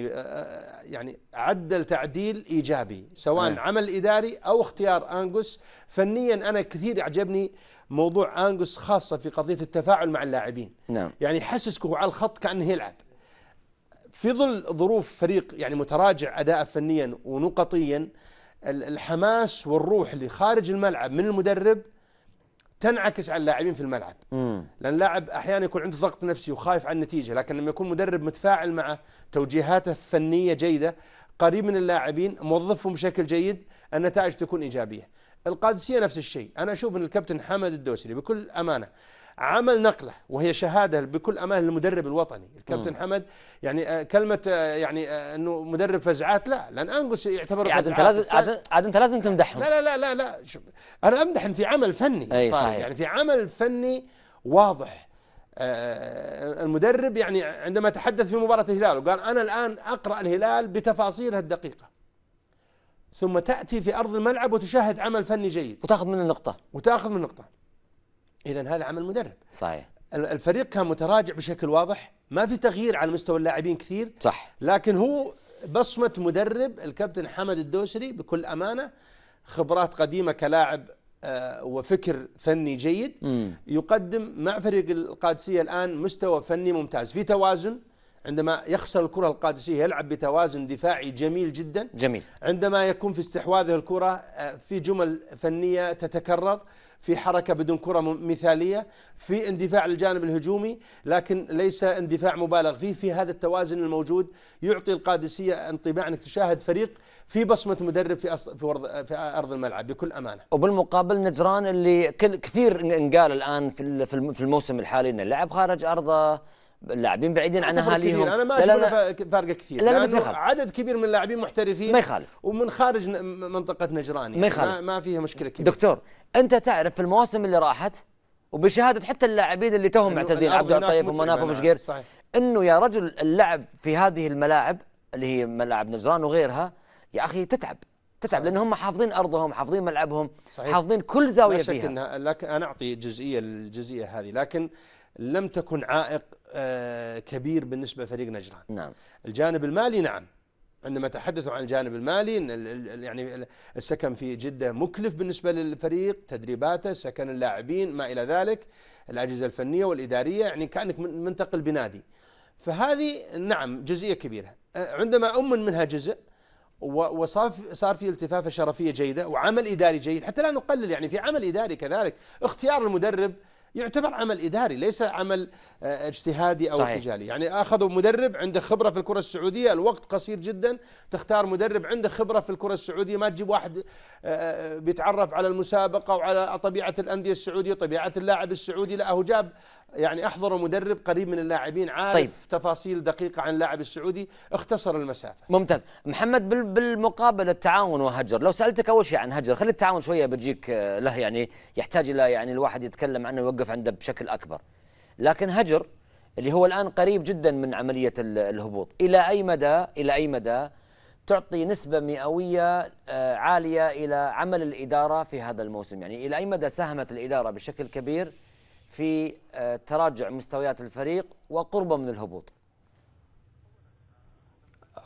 Speaker 3: يعني عدل تعديل ايجابي سواء أه. عمل اداري او اختيار انجوس فنيا انا كثير اعجبني موضوع انجوس خاصه في قضيه التفاعل مع اللاعبين نعم يعني يحسسك على الخط كانه يلعب في ظل ظروف فريق يعني متراجع اداء فنيا ونقطيا الحماس والروح اللي خارج الملعب من المدرب تنعكس على اللاعبين في الملعب مم. لان اللاعب احيانا يكون عنده ضغط نفسي وخايف على النتيجه لكن لما يكون مدرب متفاعل معه توجيهاته فنيه جيده قريب من اللاعبين موظفهم بشكل جيد النتائج تكون ايجابيه القادسيه نفس الشيء انا اشوف ان الكابتن حمد الدوسري بكل امانه عمل نقله وهي شهاده بكل امان للمدرب الوطني الكابتن م. حمد يعني آه، كلمه آه، يعني آه، انه مدرب فزعات لا لأن انقص يعتبر يعني عاد انت لازم عاد انت لازم تمدحهم لا لا لا لا, لا. شوف انا أمدح في عمل فني أي صحيح. يعني في عمل فني واضح المدرب يعني عندما تحدث في مباراة الهلال وقال أنا الآن أقرأ الهلال بتفاصيلها الدقيقة ثم تأتي في أرض الملعب وتشاهد عمل فني جيد وتأخذ منه نقطة وتأخذ منه نقطة اذا هذا عمل مدرب صحيح الفريق كان متراجع بشكل واضح ما في تغيير على مستوى اللاعبين كثير صح لكن هو بصمه مدرب الكابتن حمد الدوسري بكل امانه خبرات قديمه كلاعب آه، وفكر فني جيد م. يقدم مع فريق القادسيه الان مستوى فني ممتاز في توازن عندما يخسر الكره القادسيه يلعب بتوازن دفاعي جميل جدا جميل عندما يكون في استحواذه الكره آه، في جمل فنيه تتكرر في حركة بدون كرة مثالية في اندفاع الجانب الهجومي لكن ليس اندفاع مبالغ فيه في هذا التوازن الموجود يعطي القادسية انطباع أنك تشاهد فريق في بصمة مدرب في في, في أرض الملعب بكل أمانة وبالمقابل نجران اللي كثير انقال
Speaker 1: الآن في الموسم الحالي أنه لعب خارج أرضه اللاعبين بعيدين عن اهاليهم انا ما اشوف
Speaker 3: فارقه كثير لا لا عدد كبير من اللاعبين محترفين ما يخالف ومن خارج منطقه نجران يعني. ما يخالف ما فيها مشكله كبيره
Speaker 1: دكتور انت تعرف في المواسم اللي راحت وبشهاده حتى اللاعبين اللي توهم معتدين عبد الطيب ومناف ومش غير انه يا رجل اللعب في هذه الملاعب اللي هي ملاعب نجران وغيرها يا اخي تتعب تتعب لان هم حافظين ارضهم حافظين ملعبهم صحيح. حافظين كل زاويه فيها إنها
Speaker 3: لكن انا اعطي جزئيه الجزئيه هذه لكن لم تكن عائق آه، كبير بالنسبة لفريق نجران نعم الجانب المالي نعم عندما تحدثوا عن الجانب المالي يعني السكن في جدة مكلف بالنسبة للفريق تدريباته سكن اللاعبين ما إلى ذلك الأجهزة الفنية والإدارية يعني كأنك منتقل بنادي فهذه نعم جزئية كبيرة آه، عندما أمن منها جزء وصار صار في التفافه شرفيه جيده وعمل اداري جيد حتى لا نقلل يعني في عمل اداري كذلك اختيار المدرب يعتبر عمل إداري ليس عمل آه، اجتهادي أو صحيح. تجاري يعني أخذوا مدرب عنده خبرة في الكرة السعودية الوقت قصير جدا تختار مدرب عنده خبرة في الكرة السعودية ما تجيب واحد آه، آه، بيتعرف على المسابقة وعلى طبيعة الأندية السعودية طبيعة اللاعب السعودي لا هو جاب يعني أحضر مدرب قريب من اللاعبين عارف طيب. تفاصيل دقيقة عن اللاعب السعودي اختصر المسافة
Speaker 1: ممتاز محمد بالمقابل التعاون وهجر لو سألتك أول شيء عن هجر خلي التعاون شوية بتجيك له يعني يحتاج إلى يعني الواحد يتكلم عنه يوقف الهدف عنده بشكل أكبر لكن هجر اللي هو الآن قريب جدا من عملية الهبوط إلى أي مدى إلى أي مدى تعطي نسبة مئوية آه، عالية إلى عمل الإدارة في هذا الموسم يعني إلى أي مدى ساهمت الإدارة بشكل كبير في آه، تراجع مستويات الفريق وقربه من الهبوط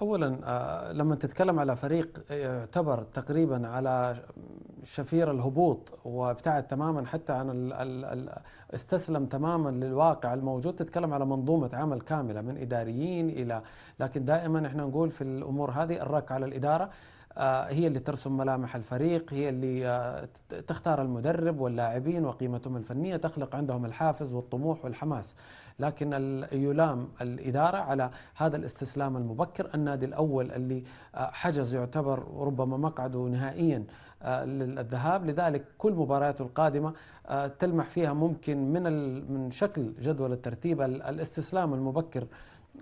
Speaker 4: اولا آه، لما تتكلم على فريق يعتبر تقريبا على شفير الهبوط وابتعد تماما حتى عن الـ الـ الـ استسلم تماما للواقع الموجود تتكلم على منظومه عمل كامله من اداريين الى لكن دائما احنا نقول في الامور هذه الرك على الاداره آه، هي اللي ترسم ملامح الفريق هي اللي آه، تختار المدرب واللاعبين وقيمتهم الفنيه تخلق عندهم الحافز والطموح والحماس لكن يلام الإدارة على هذا الاستسلام المبكر النادي الأول اللي آه، حجز يعتبر ربما مقعده نهائيا آه، للذهاب لذلك كل مبارياته القادمة آه، تلمح فيها ممكن من من شكل جدول الترتيب الاستسلام المبكر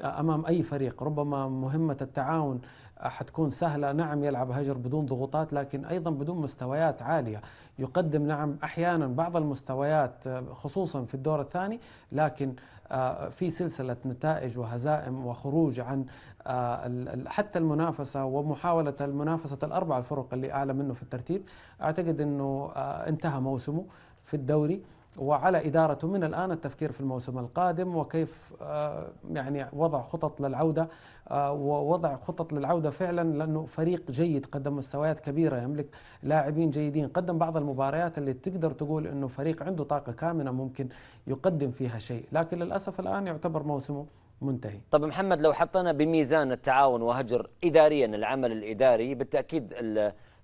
Speaker 4: امام اي فريق ربما مهمه التعاون حتكون سهلة نعم يلعب هجر بدون ضغوطات لكن أيضا بدون مستويات عالية يقدم نعم أحيانا بعض المستويات خصوصا في الدور الثاني لكن آه، في سلسلة نتائج وهزائم وخروج عن آه، حتى المنافسة ومحاولة المنافسة الأربع الفرق اللي أعلى منه في الترتيب أعتقد أنه آه، انتهى موسمه في الدوري وعلى إدارته من الآن التفكير في الموسم القادم وكيف آه، يعني وضع خطط للعودة آه، ووضع خطط للعودة فعلا لأنه فريق جيد قدم مستويات كبيرة يملك لاعبين جيدين قدم بعض المباريات اللي تقدر تقول أنه فريق عنده طاقة كامنة ممكن يقدم فيها شيء لكن للأسف الآن يعتبر موسمه منتهي
Speaker 1: طب محمد لو حطينا بميزان التعاون وهجر إداريا العمل الإداري بالتأكيد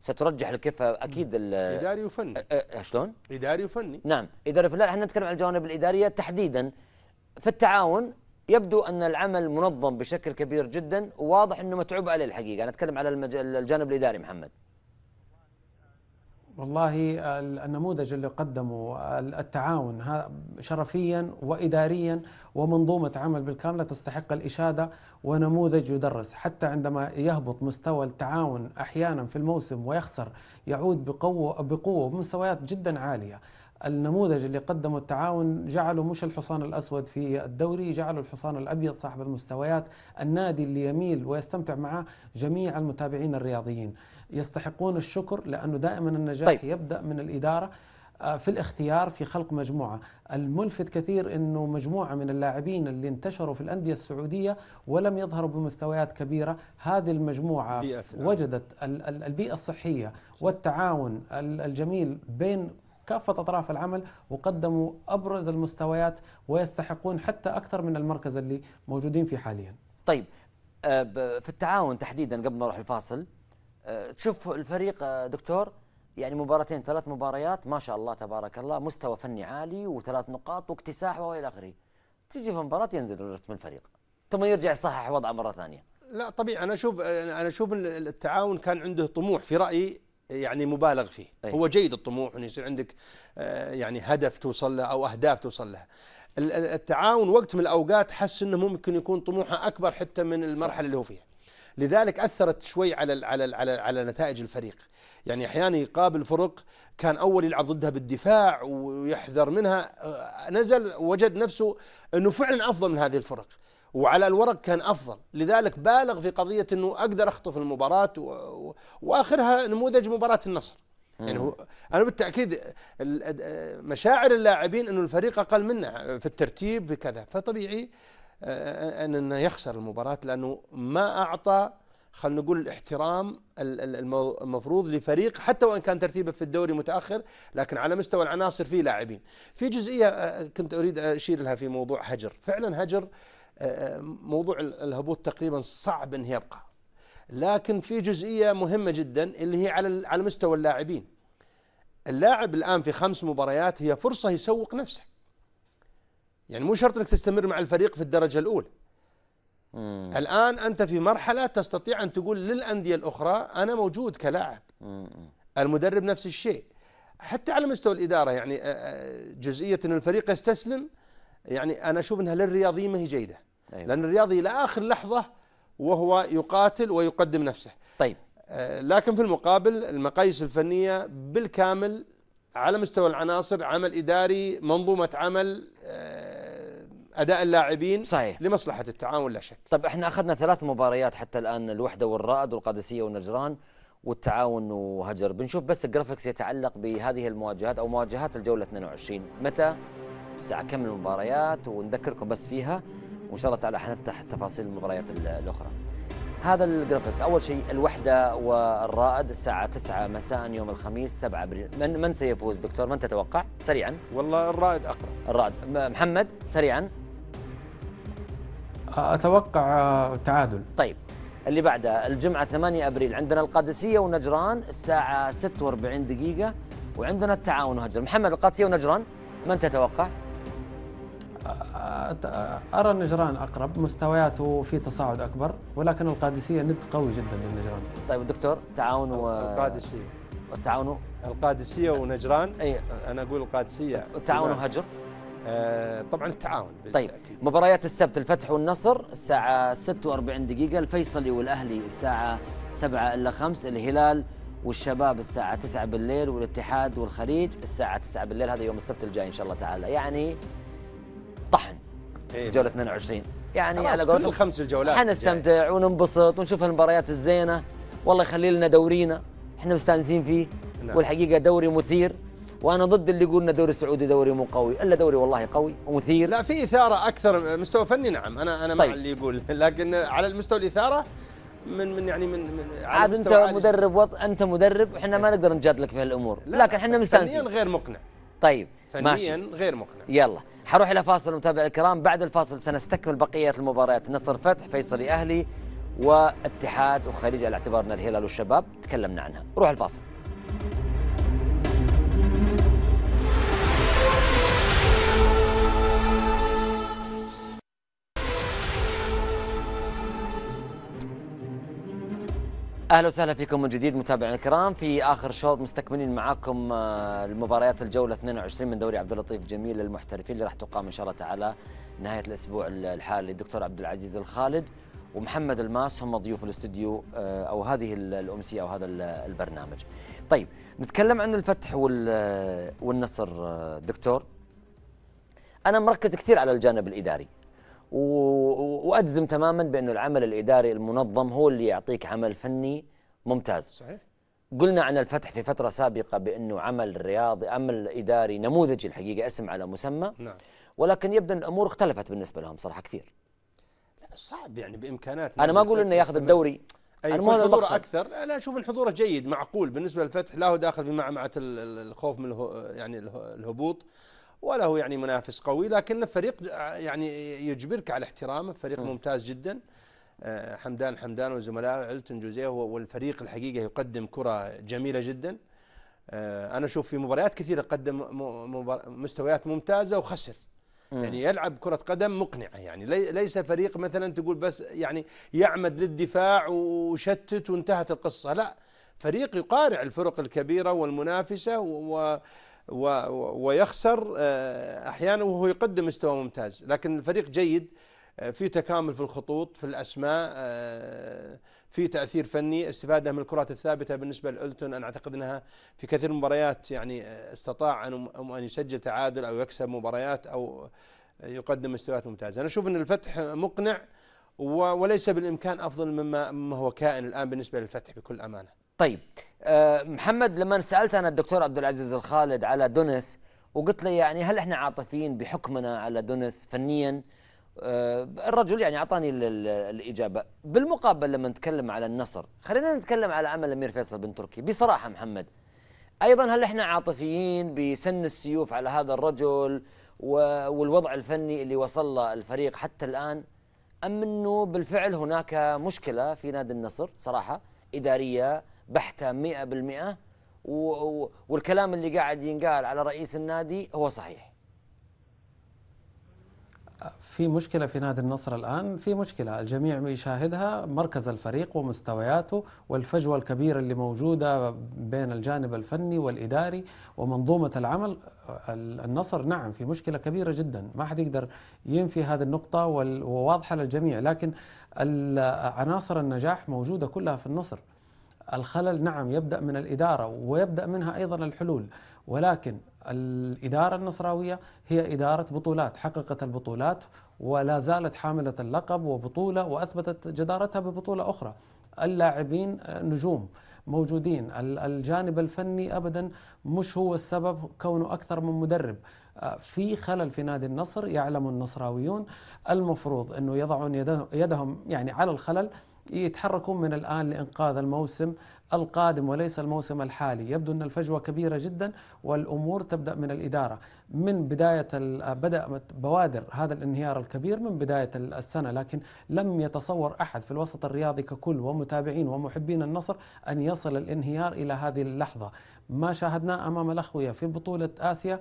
Speaker 1: سترجح الكفه اكيد اداري
Speaker 3: وفني شلون؟ اداري وفني
Speaker 1: نعم اداري وفني احنا نتكلم عن الجوانب الاداريه تحديدا في التعاون يبدو ان العمل منظم بشكل كبير جدا وواضح انه متعوب عليه الحقيقه انا اتكلم على الجانب الاداري محمد
Speaker 4: والله النموذج اللي قدمه التعاون شرفيا واداريا ومنظومه عمل بالكامله تستحق الاشاده ونموذج يدرس حتى عندما يهبط مستوى التعاون احيانا في الموسم ويخسر يعود بقوه بقوه بمستويات جدا عاليه النموذج اللي قدمه التعاون جعله مش الحصان الأسود في الدوري جعله الحصان الأبيض صاحب المستويات النادي اللي يميل ويستمتع معه جميع المتابعين الرياضيين يستحقون الشكر لأنه دائما النجاح طيب. يبدأ من الإدارة آه، في الاختيار في خلق مجموعة الملفت كثير أنه مجموعة من اللاعبين اللي انتشروا في الأندية السعودية ولم يظهروا بمستويات كبيرة هذه المجموعة وجدت البيئة الصحية والتعاون الجميل بين كافة أطراف العمل وقدموا أبرز المستويات ويستحقون حتى أكثر من المركز اللي موجودين فيه حاليا
Speaker 1: طيب آه، في التعاون تحديدا قبل ما نروح الفاصل تشوف الفريق آه، دكتور يعني مباراتين ثلاث مباريات ما شاء الله تبارك الله مستوى فني عالي وثلاث نقاط واكتساح والى اخره تجي في مباراه ينزل رتم الفريق ثم يرجع يصحح وضعه مره ثانيه
Speaker 3: لا طبيعي انا اشوف انا اشوف ان التعاون كان عنده طموح في رايي يعني مبالغ فيه أيه. هو جيد الطموح انه يصير عندك آه، يعني هدف توصل له او اهداف توصل لها التعاون وقت من الاوقات حس انه ممكن يكون طموحه اكبر حتى من المرحله صح. اللي هو فيها لذلك أثرت شوي على الـ على الـ على, الـ على نتائج الفريق يعني أحيانا يقابل فرق كان أول يلعب ضدها بالدفاع ويحذر منها آه، نزل وجد نفسه أنه فعلا أفضل من هذه الفرق وعلى الورق كان افضل لذلك بالغ في قضيه انه اقدر اخطف المباراه و... واخرها نموذج مباراه النصر مم. يعني هو انا بالتاكيد مشاعر اللاعبين انه الفريق اقل منا في الترتيب في كذا فطبيعي أنه يخسر المباراة لأنه ما أعطى خلينا نقول الاحترام المفروض لفريق حتى وان كان ترتيبه في الدوري متاخر لكن على مستوى العناصر في لاعبين. في جزئيه كنت اريد اشير لها في موضوع هجر، فعلا هجر موضوع الهبوط تقريبا صعب انه يبقى. لكن في جزئيه مهمه جدا اللي هي على على مستوى اللاعبين. اللاعب الان في خمس مباريات هي فرصه يسوق نفسه. يعني مو شرط انك تستمر مع الفريق في الدرجه الاولى مم. الان انت في مرحله تستطيع ان تقول للانديه الاخرى انا موجود كلاعب مم. المدرب نفس الشيء حتى على مستوى الاداره يعني آه، آه، جزئيه ان الفريق يستسلم يعني انا اشوف انها للرياضي ما هي جيده أيوة. لان الرياضي الى اخر لحظه وهو يقاتل ويقدم نفسه طيب آه، لكن في المقابل المقاييس الفنيه بالكامل على مستوى العناصر عمل إداري منظومة عمل آه، أداء اللاعبين صحيح. لمصلحة التعاون لا شك طب احنا
Speaker 1: أخذنا ثلاث مباريات حتى الآن الوحدة والرائد والقادسية والنجران والتعاون وهجر بنشوف بس الجرافيكس يتعلق بهذه المواجهات أو مواجهات الجولة 22 متى الساعة كم المباريات ونذكركم بس فيها وإن شاء الله تعالى حنفتح تفاصيل المباريات الأخرى هذا الجرافيكس اول شيء الوحده والرائد الساعه 9 مساء يوم الخميس 7 ابريل من من سيفوز دكتور من تتوقع سريعا والله الرائد اقرب الرائد محمد سريعا
Speaker 4: اتوقع تعادل
Speaker 1: طيب اللي بعده الجمعة 8 أبريل عندنا القادسية ونجران الساعة 46 دقيقة وعندنا التعاون وهجر محمد القادسية ونجران من تتوقع؟
Speaker 4: ارى النجران اقرب مستوياته في تصاعد اكبر ولكن القادسيه ند قوي جدا للنجران
Speaker 3: طيب دكتور تعاون و... القادسيه التعاون القادسيه ونجران اي انا اقول القادسيه التعاون وهجر
Speaker 1: آه طبعا التعاون بالتأكيد. طيب مباريات السبت الفتح والنصر الساعه 46 دقيقه الفيصلي والاهلي الساعه 7 الا 5 الهلال والشباب الساعة 9 بالليل والاتحاد والخليج الساعة 9 بالليل هذا يوم السبت الجاي إن شاء الله تعالى يعني إيه. في جوله 22 يعني على كل الخمس الجولات حنستمتع وننبسط ونشوف المباريات الزينه والله يخلي لنا دورينا احنا مستانسين فيه نعم. والحقيقه دوري مثير وانا ضد اللي يقول ان الدوري السعودي دوري مو قوي الا دوري
Speaker 3: والله قوي ومثير لا في اثاره اكثر مستوى فني نعم انا انا طيب. مع اللي يقول لكن على المستوى الاثاره من من يعني من, من عاد انت مدرب
Speaker 1: وط... انت مدرب احنا ما إيه. نقدر نجادلك في هالامور لكن احنا مستانسين غير مقنع طيب فنيا ماشي. غير مقنع يلا حروح الى فاصل المتابع الكرام بعد الفاصل سنستكمل بقيه المباريات نصر فتح فيصلي اهلي واتحاد وخليج على اعتبارنا الهلال والشباب تكلمنا عنها روح الفاصل اهلا وسهلا فيكم من جديد متابعينا الكرام في اخر شوط مستكملين معاكم آه، المباريات الجوله 22 من دوري عبد اللطيف جميل للمحترفين اللي راح تقام ان شاء الله تعالى نهايه الاسبوع الحالي الدكتور عبد العزيز الخالد ومحمد الماس هم ضيوف الاستوديو آه، او هذه الامسيه او هذا البرنامج. طيب نتكلم عن الفتح والنصر آه، دكتور انا مركز كثير على الجانب الاداري واجزم تماما بانه العمل الاداري المنظم هو اللي يعطيك عمل فني ممتاز صحيح قلنا عن الفتح في فتره سابقه بانه عمل رياضي عمل اداري نموذجي الحقيقه اسم على مسمى نعم ولكن يبدو ان الامور اختلفت بالنسبه لهم صراحه كثير
Speaker 3: لا صعب يعني بامكانات انا ما يعني اقول انه ياخذ الدوري أي يكون حضوره اكثر انا اشوف الحضور جيد معقول بالنسبه للفتح لا هو داخل في معمعه الخوف من الهو يعني الهبوط وله يعني منافس قوي لكن فريق يعني يجبرك على احترامه فريق م. ممتاز جدا آه، حمدان حمدان وزملائه التون جوزيه والفريق الحقيقه يقدم كره جميله جدا آه، انا اشوف في مباريات كثيره قدم مستويات ممتازه وخسر م. يعني يلعب كرة قدم مقنعة يعني ليس فريق مثلا تقول بس يعني يعمد للدفاع وشتت وانتهت القصة لا فريق يقارع الفرق الكبيرة والمنافسة و ويخسر آه، احيانا وهو يقدم مستوى ممتاز لكن الفريق جيد آه، في تكامل في الخطوط في الاسماء آه، في تاثير فني استفاده من الكرات الثابته بالنسبه لالتون انا اعتقد انها في كثير من المباريات يعني استطاع ان يسجل تعادل او يكسب مباريات او يقدم مستويات ممتازه انا اشوف ان الفتح مقنع وليس بالامكان افضل مما هو كائن الان بالنسبه للفتح بكل امانه طيب آه،
Speaker 1: محمد لما سالت انا الدكتور عبد العزيز الخالد على دونس وقلت له يعني هل احنا عاطفيين بحكمنا على دونس فنيا آه، الرجل يعني اعطاني الاجابه بالمقابل لما نتكلم على النصر خلينا نتكلم على عمل الامير فيصل بن تركي بصراحه محمد ايضا هل احنا عاطفيين بسن السيوف على هذا الرجل والوضع الفني اللي وصل له الفريق حتى الان ام انه بالفعل هناك مشكله في نادي النصر صراحه اداريه بحتة 100% والكلام اللي قاعد ينقال على رئيس النادي هو صحيح
Speaker 4: في مشكلة في نادي النصر الآن في مشكلة الجميع يشاهدها مركز الفريق ومستوياته والفجوة الكبيرة اللي موجودة بين الجانب الفني والإداري ومنظومة العمل النصر نعم في مشكلة كبيرة جدا ما حد يقدر ينفي هذه النقطة وواضحة للجميع لكن عناصر النجاح موجودة كلها في النصر الخلل نعم يبدأ من الإدارة ويبدأ منها أيضا الحلول ولكن الإدارة النصراوية هي إدارة بطولات حققت البطولات ولا زالت حاملة اللقب وبطولة وأثبتت جدارتها ببطولة أخرى اللاعبين نجوم موجودين الجانب الفني أبدا مش هو السبب كونه أكثر من مدرب آه، في خلل في نادي النصر يعلم النصراويون المفروض انه يضعون يدهم يعني على الخلل يتحركون من الان لانقاذ الموسم القادم وليس الموسم الحالي يبدو ان الفجوه كبيره جدا والامور تبدا من الاداره من بدايه آه، بدات بوادر هذا الانهيار الكبير من بدايه السنه لكن لم يتصور احد في الوسط الرياضي ككل ومتابعين ومحبين النصر ان يصل الانهيار الى هذه اللحظه ما شاهدناه امام الاخويه في بطوله اسيا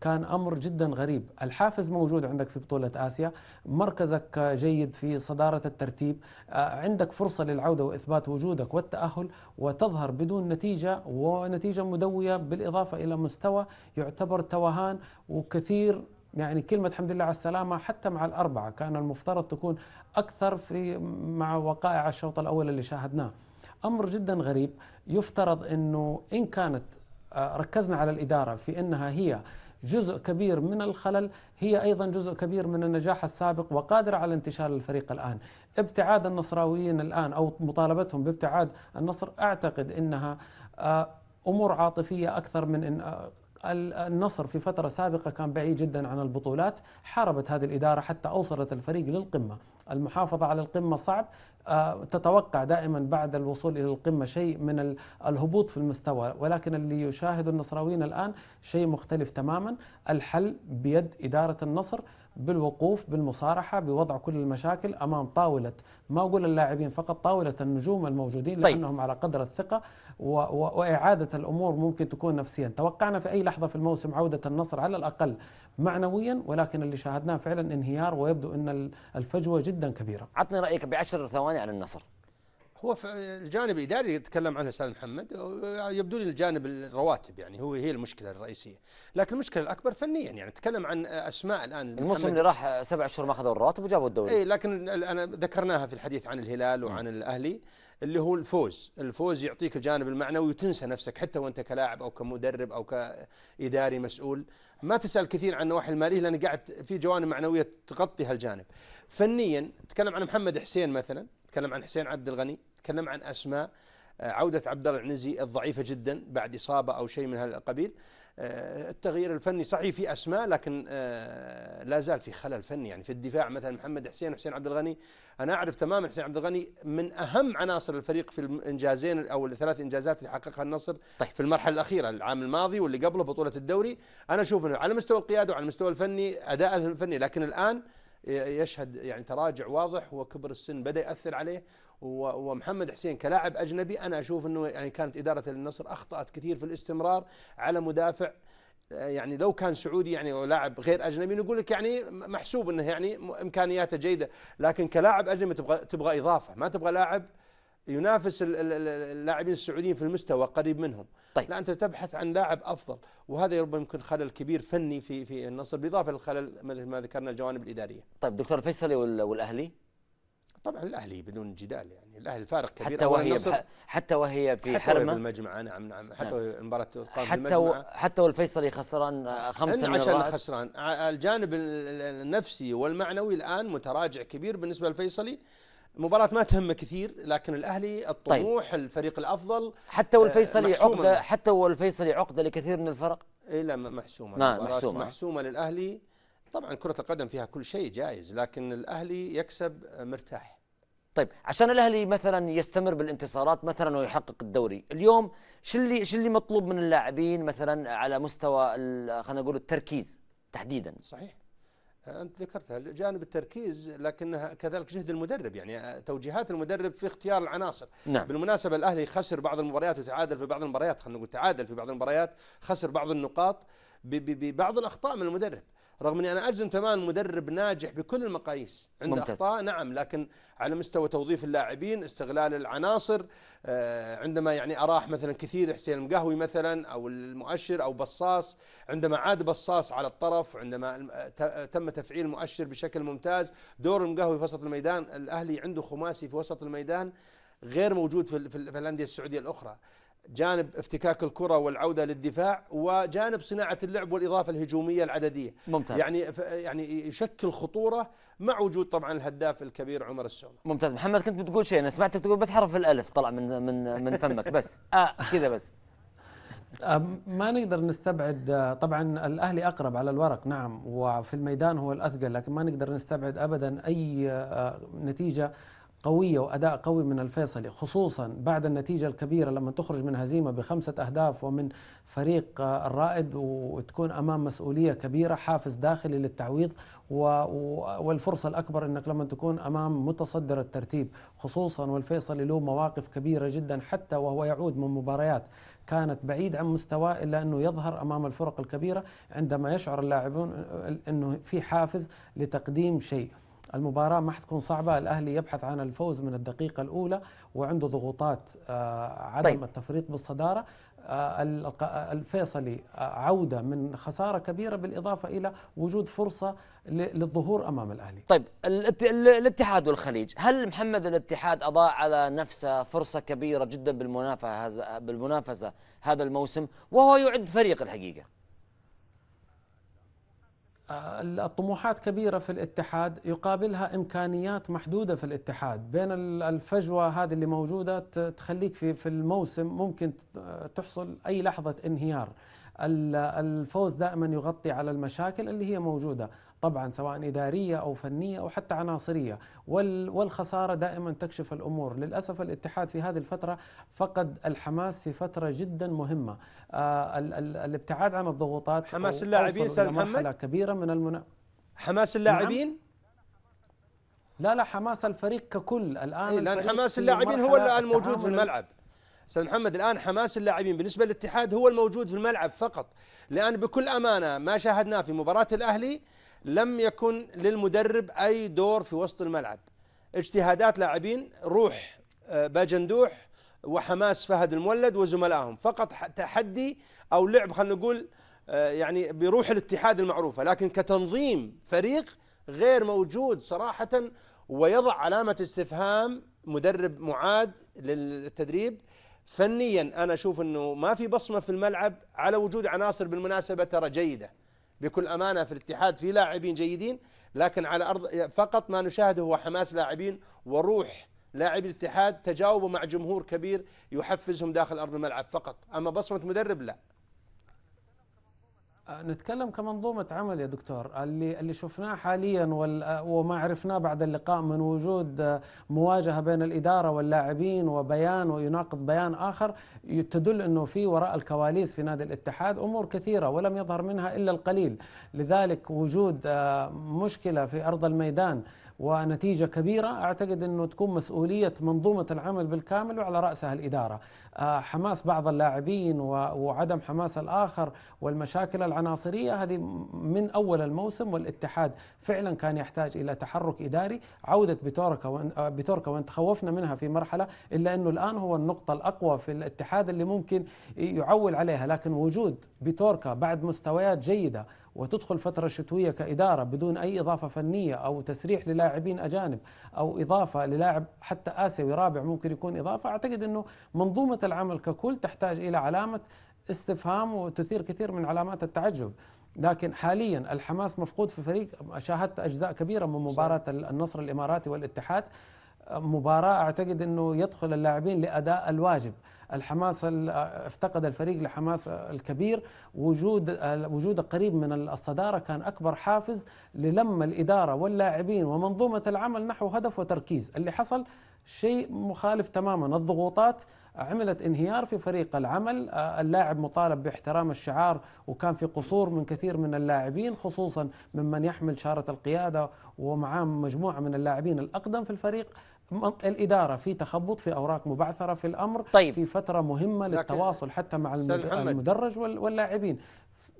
Speaker 4: كان امر جدا غريب، الحافز موجود عندك في بطوله اسيا، مركزك جيد في صداره الترتيب، آه، عندك فرصه للعوده واثبات وجودك والتاهل وتظهر بدون نتيجه ونتيجه مدويه بالاضافه الى مستوى يعتبر توهان وكثير يعني كلمة الحمد لله على السلامة حتى مع الأربعة كان المفترض تكون أكثر في مع وقائع الشوط الأول اللي شاهدناه أمر جدا غريب يفترض أنه إن كانت آه، ركزنا على الإدارة في أنها هي جزء كبير من الخلل هي أيضا جزء كبير من النجاح السابق وقادرة على انتشار الفريق الآن ابتعاد النصراويين الآن أو مطالبتهم بابتعاد النصر أعتقد أنها آه، أمور عاطفية أكثر من إن آه، النصر في فترة سابقة كان بعيد جدا عن البطولات حاربت هذه الإدارة حتى أوصلت الفريق للقمة المحافظة على القمة صعب آه، تتوقع دائما بعد الوصول إلى القمة شيء من الهبوط في المستوى ولكن اللي يشاهد النصراويين الآن شيء مختلف تماما الحل بيد إدارة النصر بالوقوف بالمصارحة بوضع كل المشاكل أمام طاولة ما أقول اللاعبين فقط طاولة النجوم الموجودين طيب. لأنهم على قدر الثقة و و وإعادة الأمور ممكن تكون نفسيا توقعنا في أي لحظة في الموسم عودة النصر على الأقل معنويا ولكن اللي شاهدناه فعلا انهيار ويبدو أن الفجوة جدا كبيرة
Speaker 3: عطني رأيك بعشر ثواني عن النصر هو في الجانب الاداري يتكلم عنه استاذ محمد يبدو لي الجانب الرواتب يعني هو هي المشكله الرئيسيه، لكن المشكله الاكبر فنيا يعني نتكلم عن اسماء الان الموسم اللي
Speaker 1: راح سبع اشهر ما اخذوا الرواتب وجابوا الدوري اي
Speaker 3: لكن انا ذكرناها في الحديث عن الهلال وعن م. الاهلي اللي هو الفوز، الفوز يعطيك الجانب المعنوي وتنسى نفسك حتى وانت كلاعب او كمدرب او كاداري مسؤول، ما تسال كثير عن النواحي الماليه لان قاعد في جوانب معنويه تغطي هالجانب. فنيا تكلم عن محمد حسين مثلا تكلم عن حسين عبد الغني تكلم عن أسماء آه، عودة عبد الله العنزي الضعيفة جدا بعد إصابة أو شيء من هذا القبيل آه، التغيير الفني صحيح في اسماء لكن آه، لا زال في خلل فني يعني في الدفاع مثلا محمد حسين وحسين عبد الغني انا اعرف تماما حسين عبد الغني من اهم عناصر الفريق في الانجازين او الثلاث انجازات اللي حققها النصر طيب. في المرحله الاخيره العام الماضي واللي قبله بطوله الدوري انا اشوف انه على مستوى القياده وعلى المستوى الفني اداءه الفني لكن الان يشهد يعني تراجع واضح وكبر السن بدا ياثر عليه ومحمد حسين كلاعب اجنبي انا اشوف انه يعني كانت اداره النصر اخطات كثير في الاستمرار على مدافع يعني لو كان سعودي يعني او لاعب غير اجنبي نقول لك يعني محسوب انه يعني امكانياته جيده لكن كلاعب اجنبي تبغى تبغى اضافه ما تبغى لاعب ينافس اللاعبين السعوديين في المستوى قريب منهم طيب. لا انت تبحث عن لاعب افضل وهذا ربما يمكن خلل كبير فني في في النصر بالاضافه للخلل مثل ما ذكرنا الجوانب الاداريه طيب دكتور الفيصلي والاهلي طبعا الاهلي بدون جدال يعني الاهلي فارق كبير حتى وهي حتى وهي في حتى حرمه نعم. حتى المجمع المجمعه نعم نعم حتى نعم. مباراه حتى و...
Speaker 1: حتى والفيصلي خسران خمسه من عشان
Speaker 3: خسران الجانب النفسي والمعنوي الان متراجع كبير بالنسبه للفيصلي المباراة ما تهمه كثير لكن الاهلي الطموح طيب. الفريق الافضل حتى والفيصلي آه، عقده حتى
Speaker 1: والفيصلي عقده لكثير من الفرق
Speaker 3: اي لا محسومه نعم محسومه محسومه للاهلي طبعا كرة القدم فيها كل شيء جائز لكن الاهلي يكسب آه، مرتاح
Speaker 1: طيب عشان الاهلي مثلا يستمر بالانتصارات مثلا ويحقق الدوري اليوم شو اللي شو اللي مطلوب من اللاعبين مثلا على مستوى خلينا نقول التركيز تحديدا صحيح
Speaker 3: أنت ذكرتها جانب التركيز لكنها كذلك جهد المدرب يعني توجيهات المدرب في اختيار العناصر نعم. بالمناسبة الأهلي خسر بعض المباريات وتعادل في بعض المباريات خلينا نقول تعادل في بعض المباريات خسر بعض النقاط ببعض الأخطاء من المدرب رغم اني انا اجزم تمام مدرب ناجح بكل المقاييس عنده ممتاز. اخطاء نعم لكن على مستوى توظيف اللاعبين استغلال العناصر آه، عندما يعني اراح مثلا كثير حسين المقهوي مثلا او المؤشر او بصاص عندما عاد بصاص على الطرف عندما تم تفعيل المؤشر بشكل ممتاز دور المقهوي في وسط الميدان الاهلي عنده خماسي في وسط الميدان غير موجود في الانديه السعوديه الاخرى جانب افتكاك الكرة والعودة للدفاع وجانب صناعة اللعب والإضافة الهجومية العددية ممتاز يعني يعني يشكل خطورة مع وجود طبعا الهداف الكبير عمر السومة
Speaker 1: ممتاز محمد كنت بتقول شيء أنا سمعتك تقول بس حرف الألف طلع من من من فمك بس آه كذا بس
Speaker 4: ما نقدر نستبعد طبعا الاهلي اقرب على الورق نعم وفي الميدان هو الاثقل لكن ما نقدر نستبعد ابدا اي آه، نتيجه قوية وأداء قوي من الفيصلي خصوصا بعد النتيجة الكبيرة لما تخرج من هزيمة بخمسة أهداف ومن فريق آه، الرائد وتكون أمام مسؤولية كبيرة حافز داخلي للتعويض والفرصة الأكبر أنك لما تكون أمام متصدر الترتيب خصوصا والفيصلي له مواقف كبيرة جدا حتى وهو يعود من مباريات كانت بعيد عن مستواه الا انه يظهر امام الفرق الكبيره عندما يشعر اللاعبون آه، انه في حافز لتقديم شيء المباراة ما حتكون صعبة الأهلي يبحث عن الفوز من الدقيقة الأولى وعنده ضغوطات آه، عدم طيب. التفريط بالصدارة آه، الفيصلي آه، عودة من خسارة كبيرة بالإضافة إلى وجود فرصة للظهور أمام الأهلي طيب الاتحاد والخليج هل محمد الاتحاد
Speaker 1: أضاع على نفسه فرصة كبيرة جدا بالمنافسة هذا الموسم وهو يعد فريق الحقيقة
Speaker 4: آه، الطموحات كبيرة في الاتحاد يقابلها إمكانيات محدودة في الاتحاد بين الفجوة هذه اللي موجودة تخليك في في الموسم ممكن تحصل أي لحظة انهيار الفوز دائما يغطي على المشاكل اللي هي موجودة طبعا سواء إدارية أو فنية أو حتى عناصرية والخسارة دائما تكشف الأمور للأسف الاتحاد في هذه الفترة فقد الحماس في فترة جدا مهمة آه، الابتعاد عن الضغوطات حماس اللاعبين أستاذ محمد كبيرة من المنا... حماس نعم؟ اللاعبين لا لا حماس الفريق ككل الان إيه الفريق حماس اللاعبين هو الان موجود في الملعب
Speaker 3: استاذ محمد الان حماس اللاعبين بالنسبه للاتحاد هو الموجود في الملعب فقط لان بكل امانه ما شاهدناه في مباراه الاهلي لم يكن للمدرب أي دور في وسط الملعب اجتهادات لاعبين روح آه، باجندوح وحماس فهد المولد وزملائهم فقط تحدي أو لعب خلينا نقول آه، يعني بروح الاتحاد المعروفة لكن كتنظيم فريق غير موجود صراحة ويضع علامة استفهام مدرب معاد للتدريب فنيا أنا أشوف أنه ما في بصمة في الملعب على وجود عناصر بالمناسبة ترى جيدة بكل أمانة في الاتحاد في لاعبين جيدين لكن على أرض فقط ما نشاهده هو حماس لاعبين وروح لاعب الاتحاد تجاوبوا مع جمهور كبير يحفزهم داخل أرض الملعب فقط أما بصمة مدرب لا
Speaker 4: نتكلم كمنظومة عمل يا دكتور اللي اللي شفناه حاليا وما عرفناه بعد اللقاء من وجود مواجهة بين الإدارة واللاعبين وبيان ويناقض بيان آخر تدل أنه في وراء الكواليس في نادي الاتحاد أمور كثيرة ولم يظهر منها إلا القليل لذلك وجود مشكلة في أرض الميدان ونتيجة كبيرة أعتقد أنه تكون مسؤولية منظومة العمل بالكامل وعلى رأسها الإدارة آه، حماس بعض اللاعبين وعدم حماس الآخر والمشاكل العناصرية هذه من أول الموسم والاتحاد فعلا كان يحتاج إلى تحرك إداري عودة بتوركا وانت آه، بتوركا وإن تخوفنا منها في مرحلة إلا أنه الآن هو النقطة الأقوى في الاتحاد اللي ممكن يعول عليها لكن وجود بتوركا بعد مستويات جيدة وتدخل فترة شتوية كإدارة بدون أي إضافة فنية أو تسريح للاعبين أجانب أو إضافة للاعب حتى آسيوي رابع ممكن يكون إضافة أعتقد أنه منظومة العمل ككل تحتاج إلى علامة استفهام وتثير كثير من علامات التعجب لكن حاليا الحماس مفقود في فريق شاهدت أجزاء كبيرة من مباراة النصر الإماراتي والاتحاد مباراة أعتقد أنه يدخل اللاعبين لأداء الواجب الحماس افتقد الفريق لحماس الكبير وجود وجود قريب من الصدارة كان أكبر حافز للم الإدارة واللاعبين ومنظومة العمل نحو هدف وتركيز اللي حصل شيء مخالف تماما الضغوطات عملت انهيار في فريق العمل آه، اللاعب مطالب باحترام الشعار وكان في قصور من كثير من اللاعبين خصوصا ممن يحمل شارة القيادة ومعاه مجموعة من اللاعبين الأقدم في الفريق الإدارة في تخبط في أوراق مبعثرة في الأمر طيب في فترة مهمة للتواصل حتى مع المدرج واللاعبين